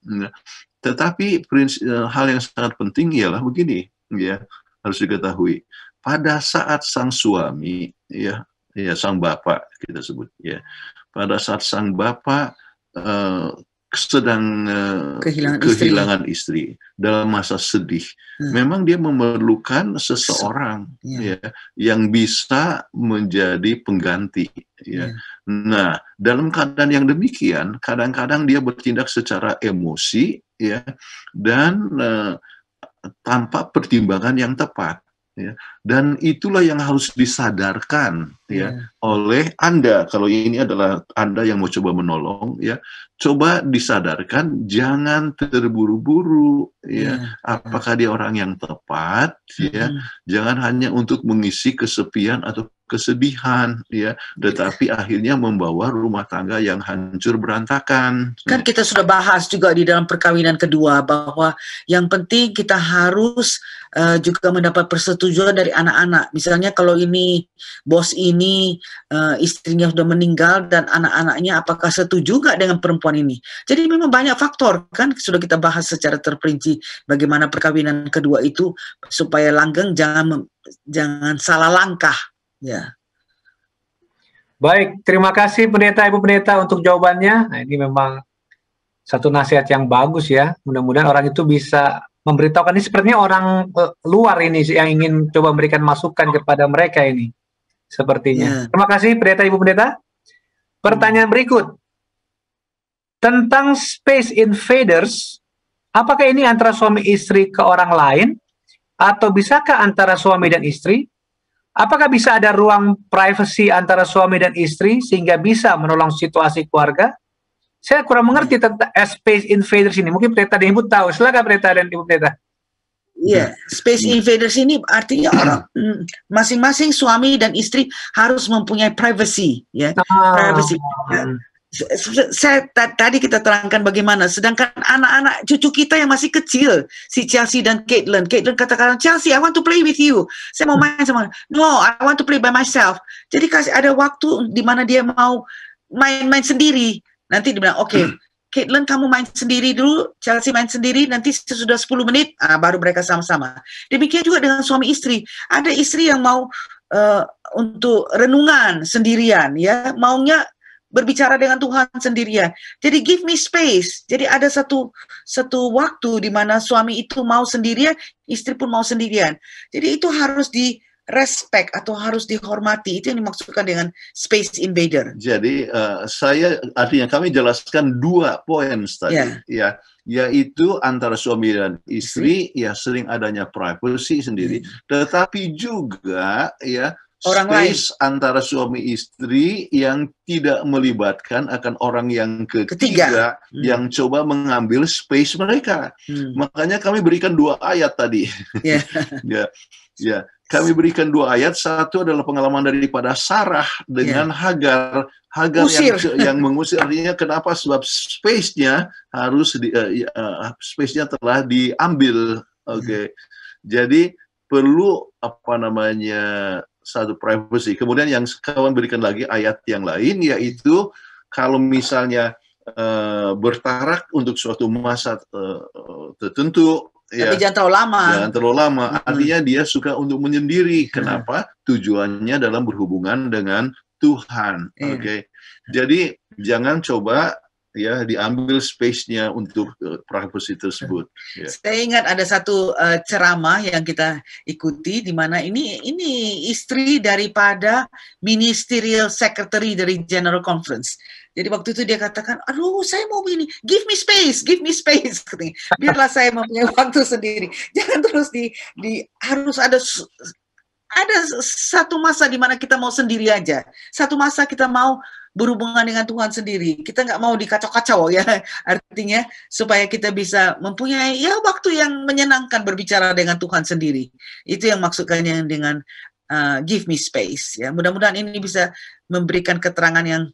tetapi prinsip, eh, hal yang sangat penting ialah begini ya harus diketahui pada saat sang suami ya ya sang bapak kita sebut ya pada saat sang bapak uh, eh, sedang uh, eh, kehilangan, kehilangan istri. istri dalam masa sedih hmm. memang dia memerlukan seseorang ya. ya yang bisa menjadi pengganti ya. ya nah dalam keadaan yang demikian kadang-kadang dia bertindak secara emosi ya dan uh, tanpa pertimbangan yang tepat Ya. Dan itulah yang harus disadarkan Gitu ya iya. oleh Anda kalau ini adalah Anda yang mau coba menolong ya coba disadarkan jangan terburu-buru ya hmm. apakah dia orang yang tepat hmm. ya jangan hanya untuk mengisi kesepian atau kesedihan ya tetapi akhirnya membawa rumah tangga yang hancur berantakan kan kita sudah bahas juga di dalam perkawinan kedua bahwa yang penting kita harus uh, juga mendapat persetujuan dari anak-anak misalnya kalau ini bos ini ini uh, istrinya sudah meninggal dan anak-anaknya apakah setuju nggak dengan perempuan ini. Jadi memang banyak faktor kan sudah kita bahas secara terperinci bagaimana perkawinan kedua itu supaya langgeng jangan jangan salah langkah ya. Baik, terima kasih pendeta Ibu Pendeta untuk jawabannya. Nah, ini memang satu nasihat yang bagus ya. Mudah-mudahan orang itu bisa memberitahukan ini sepertinya orang eh, luar ini yang ingin coba memberikan masukan kepada mereka ini sepertinya. Ya. Terima kasih pendeta Ibu Pendeta. Pertanyaan hmm. berikut. Tentang space invaders, apakah ini antara suami istri ke orang lain atau bisakah antara suami dan istri? Apakah bisa ada ruang privasi antara suami dan istri sehingga bisa menolong situasi keluarga? Saya kurang mengerti tentang space invaders ini. Mungkin pendeta dan ibu tahu. Silakan pendeta dan ibu pendeta. Iya, yeah. Space hmm. Invaders ini artinya orang [CLEARS THROAT] masing-masing suami dan istri harus mempunyai privacy, ya, oh. privacy. Ya. Saya tadi kita terangkan bagaimana. Sedangkan anak-anak cucu kita yang masih kecil, si Chelsea dan Caitlin, Caitlin katakan Chelsea, I want to play with you. Saya mau main sama. No, I want to play by myself. Jadi kasih ada waktu di mana dia mau main-main sendiri. Nanti dibilang, oke, okay, [CLEARS THROAT] Caitlin kamu main sendiri dulu, Chelsea main sendiri, nanti sesudah 10 menit ah, baru mereka sama-sama. Demikian juga dengan suami istri. Ada istri yang mau uh, untuk renungan sendirian ya, maunya berbicara dengan Tuhan sendirian. Jadi give me space. Jadi ada satu satu waktu di mana suami itu mau sendirian, istri pun mau sendirian. Jadi itu harus di respect atau harus dihormati itu yang dimaksudkan dengan space invader. Jadi uh, saya artinya kami jelaskan dua poin tadi yeah. ya yaitu antara suami dan istri mm ya sering adanya privacy sendiri -hmm. tetapi juga ya orang space lain antara suami istri yang tidak melibatkan akan orang yang ketiga, ketiga hmm. yang coba mengambil space mereka. Hmm. Makanya kami berikan dua ayat tadi. Yeah. ya. [LAUGHS] Yeah. Ya. kami berikan dua ayat. Satu adalah pengalaman daripada Sarah dengan yeah. Hagar. Hagar yang [LAUGHS] yang mengusir artinya kenapa sebab space-nya harus di, uh, uh, space-nya telah diambil. Oke. Okay. Hmm. Jadi perlu apa namanya satu privacy. Kemudian yang kawan berikan lagi ayat yang lain yaitu kalau misalnya uh, bertarak untuk suatu masa uh, tertentu ya. tapi ya. jangan terlalu lama. Jangan terlalu lama. Hmm. Artinya dia suka untuk menyendiri. Kenapa? Hmm. Tujuannya dalam berhubungan dengan Tuhan. Yeah. Oke. Okay? Jadi jangan coba ya diambil space-nya untuk uh, privacy tersebut. Yeah. Saya ingat ada satu uh, ceramah yang kita ikuti di mana ini ini istri daripada ministerial secretary dari General Conference. Jadi waktu itu dia katakan, aduh saya mau ini, give me space, give me space, Biarlah saya mempunyai [LAUGHS] waktu sendiri. Jangan terus di, di harus ada ada satu masa di mana kita mau sendiri aja. Satu masa kita mau berhubungan dengan Tuhan sendiri. Kita nggak mau dikacau-kacau ya, [LAUGHS] artinya supaya kita bisa mempunyai ya waktu yang menyenangkan berbicara dengan Tuhan sendiri. Itu yang maksudnya dengan uh, give me space ya. Mudah-mudahan ini bisa memberikan keterangan yang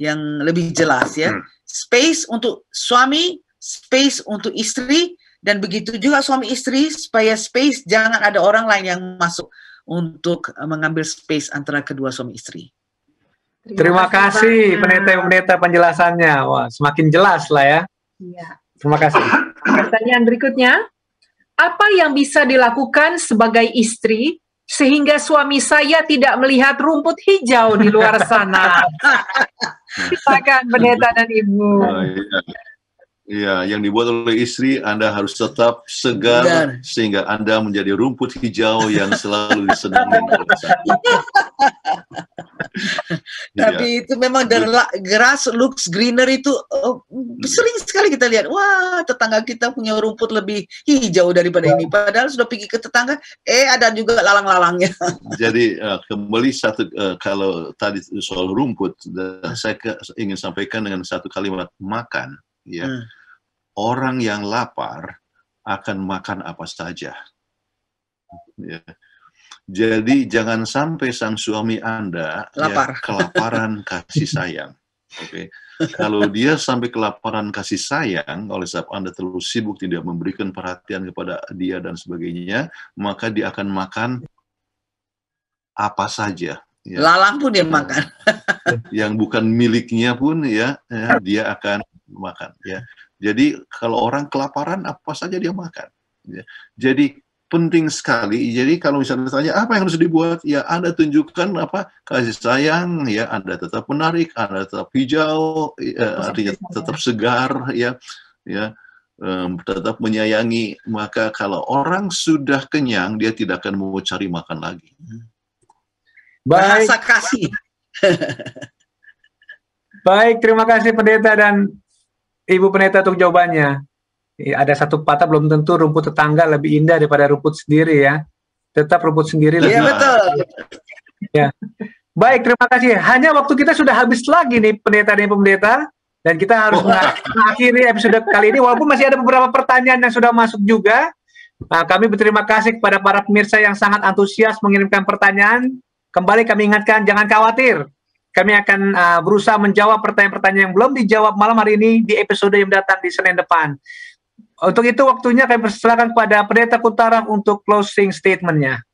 yang lebih jelas ya. Hmm. Space untuk suami, space untuk istri, dan begitu juga suami istri supaya space jangan ada orang lain yang masuk untuk uh, mengambil space antara kedua suami istri. Terima, Terima kasih pendeta-pendeta penjelasannya. Wah, semakin jelas lah ya. Iya. Terima kasih. [COUGHS] Pertanyaan berikutnya, apa yang bisa dilakukan sebagai istri sehingga suami saya tidak melihat rumput hijau di luar sana. [LAUGHS] Silakan pendeta dan ibu. Oh, iya. Iya, yang dibuat oleh istri Anda harus tetap segar Benar. sehingga Anda menjadi rumput hijau yang selalu disenangi [LAUGHS] Tapi ya. itu memang grass looks greener itu uh, sering sekali kita lihat, wah tetangga kita punya rumput lebih hijau daripada ini. Padahal sudah pergi ke tetangga, eh ada juga lalang-lalangnya. [LAUGHS] Jadi uh, kembali satu uh, kalau tadi soal rumput, uh, saya ke, ingin sampaikan dengan satu kalimat makan, ya. Hmm orang yang lapar akan makan apa saja. Ya. Jadi jangan sampai sang suami Anda ya, Lapar. ya, kelaparan [LAUGHS] kasih sayang. Oke. Okay. Kalau dia sampai kelaparan kasih sayang oleh sebab Anda terlalu sibuk tidak memberikan perhatian kepada dia dan sebagainya, maka dia akan makan apa saja. Ya. Lalang pun dia makan. Yang bukan miliknya pun ya, ya dia akan makan ya. Jadi kalau orang kelaparan apa saja dia makan. Ya. Jadi penting sekali. Jadi kalau misalnya tanya apa yang harus dibuat, ya Anda tunjukkan apa kasih sayang, ya Anda tetap menarik, Anda tetap hijau, ya, artinya ya. tetap segar, ya, ya um, tetap menyayangi, maka kalau orang sudah kenyang, dia tidak akan mau cari makan lagi. Bahasa kasih. [LAUGHS] Baik, terima kasih pendeta dan Ibu Pendeta untuk jawabannya. Iya, ada satu patah belum tentu rumput tetangga lebih indah daripada rumput sendiri ya. Tetap rumput sendiri iya, lebih. Iya betul. Ya. Baik, terima kasih. Hanya waktu kita sudah habis lagi nih pendeta dan pendeta dan kita harus mengakhiri episode kali ini walaupun masih ada beberapa pertanyaan yang sudah masuk juga. Nah, kami berterima kasih kepada para pemirsa yang sangat antusias mengirimkan pertanyaan. Kembali kami ingatkan jangan khawatir. Kami akan uh, berusaha menjawab pertanyaan-pertanyaan yang belum dijawab malam hari ini di episode yang datang di Senin depan. Untuk itu waktunya kami persilakan kepada Pendeta Kutara untuk closing statementnya.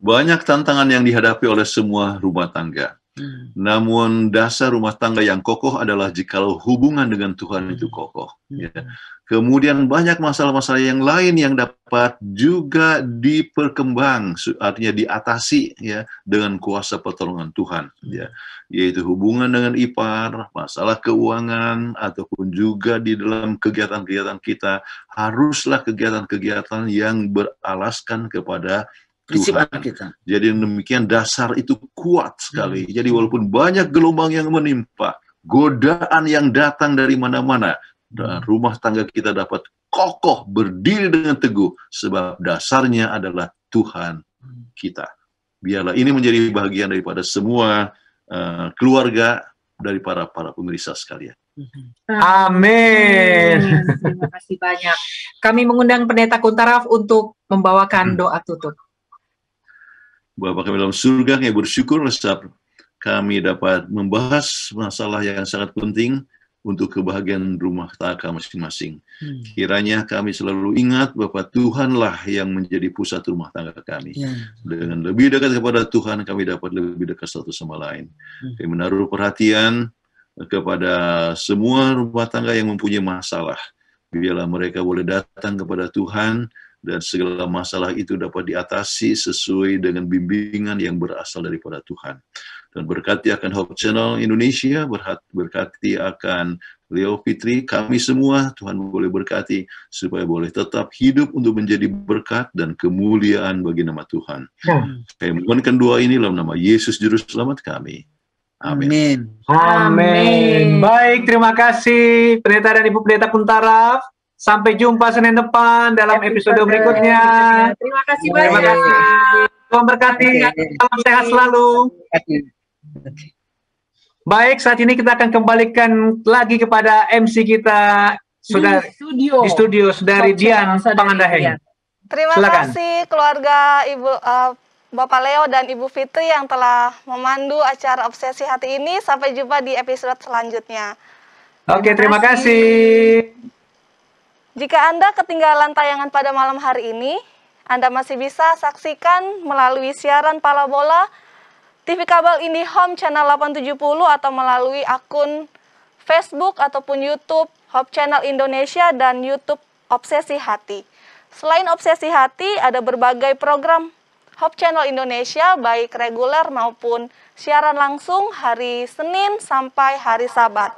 Banyak tantangan yang dihadapi oleh semua rumah tangga. Hmm. Namun dasar rumah tangga yang kokoh adalah jikalau hubungan dengan Tuhan hmm. itu kokoh. Ya. Hmm. Ya. Kemudian banyak masalah-masalah yang lain yang dapat juga diperkembang, artinya diatasi ya dengan kuasa pertolongan Tuhan, ya, yaitu hubungan dengan ipar, masalah keuangan ataupun juga di dalam kegiatan-kegiatan kita haruslah kegiatan-kegiatan yang beralaskan kepada prinsip Kita. Jadi demikian dasar itu kuat sekali. Hmm. Jadi walaupun banyak gelombang yang menimpa, godaan yang datang dari mana-mana, dan rumah tangga kita dapat kokoh berdiri dengan teguh sebab dasarnya adalah Tuhan kita. Biarlah ini menjadi bagian daripada semua uh, keluarga dari para para pemirsa sekalian. Mm-hmm. Amin. Terima kasih banyak. Kami mengundang Pendeta Kuntaraf untuk membawakan mm. doa tutup. Bapak kami dalam surga, kami bersyukur resap kami dapat membahas masalah yang sangat penting untuk kebahagiaan rumah tangga masing-masing. Hmm. Kiranya kami selalu ingat bahwa Tuhanlah yang menjadi pusat rumah tangga kami. Ya. Dengan lebih dekat kepada Tuhan, kami dapat lebih dekat satu sama lain. Hmm. Kami menaruh perhatian kepada semua rumah tangga yang mempunyai masalah. Biarlah mereka boleh datang kepada Tuhan dan segala masalah itu dapat diatasi sesuai dengan bimbingan yang berasal daripada Tuhan dan berkati akan Hope Channel Indonesia, berkati akan Leo Fitri, kami semua Tuhan boleh berkati supaya boleh tetap hidup untuk menjadi berkat dan kemuliaan bagi nama Tuhan. Hmm. Saya mohonkan doa ini dalam nama Yesus Juru Selamat kami. Amin. Amin. Amin. Baik, terima kasih Pendeta dan Ibu Pendeta Kuntaraf. Sampai jumpa Senin depan dalam episode, berikutnya. Terima kasih banyak. Terima kasih. Tuhan berkati. Salam sehat selalu. Terima kasih. Baik, saat ini kita akan kembalikan lagi kepada MC kita sudah di studio, di studio saudari Dian Pangandaheng. Terima Silakan. kasih keluarga Ibu uh, Bapak Leo dan Ibu Fitri yang telah memandu acara Obsesi Hati ini. Sampai jumpa di episode selanjutnya. Oke, terima, kasih. kasih. Jika Anda ketinggalan tayangan pada malam hari ini, Anda masih bisa saksikan melalui siaran Palabola Bola TV kabel IndiHome channel 870 atau melalui akun Facebook ataupun YouTube Hope Channel Indonesia dan YouTube Obsesi Hati. Selain Obsesi Hati, ada berbagai program Hope Channel Indonesia baik reguler maupun siaran langsung hari Senin sampai hari Sabat.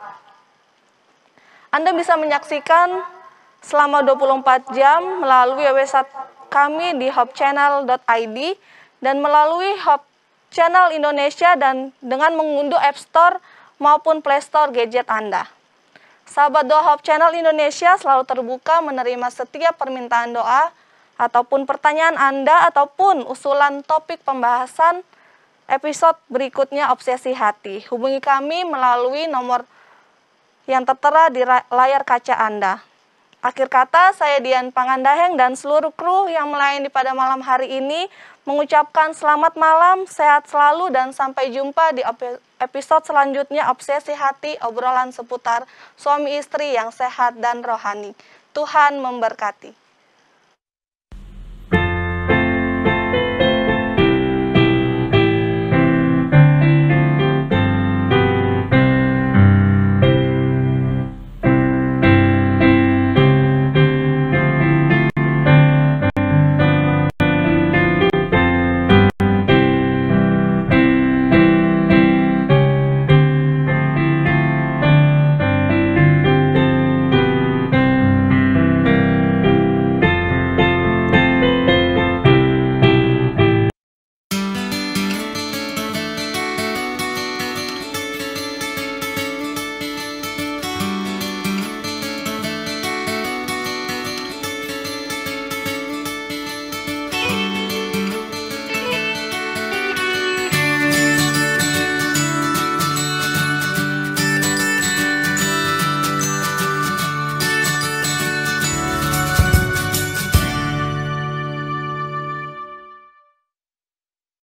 Anda bisa menyaksikan selama 24 jam melalui website kami di hopchannel.id dan melalui Hop channel Indonesia dan dengan mengunduh App Store maupun Play Store gadget Anda. Sahabat Doa Hope Channel Indonesia selalu terbuka menerima setiap permintaan doa ataupun pertanyaan Anda ataupun usulan topik pembahasan episode berikutnya Obsesi Hati. Hubungi kami melalui nomor yang tertera di layar kaca Anda. Akhir kata, saya Dian Pangandaheng dan seluruh kru yang melayani pada malam hari ini mengucapkan selamat malam, sehat selalu, dan sampai jumpa di episode selanjutnya Obsesi Hati, obrolan seputar suami istri yang sehat dan rohani. Tuhan memberkati.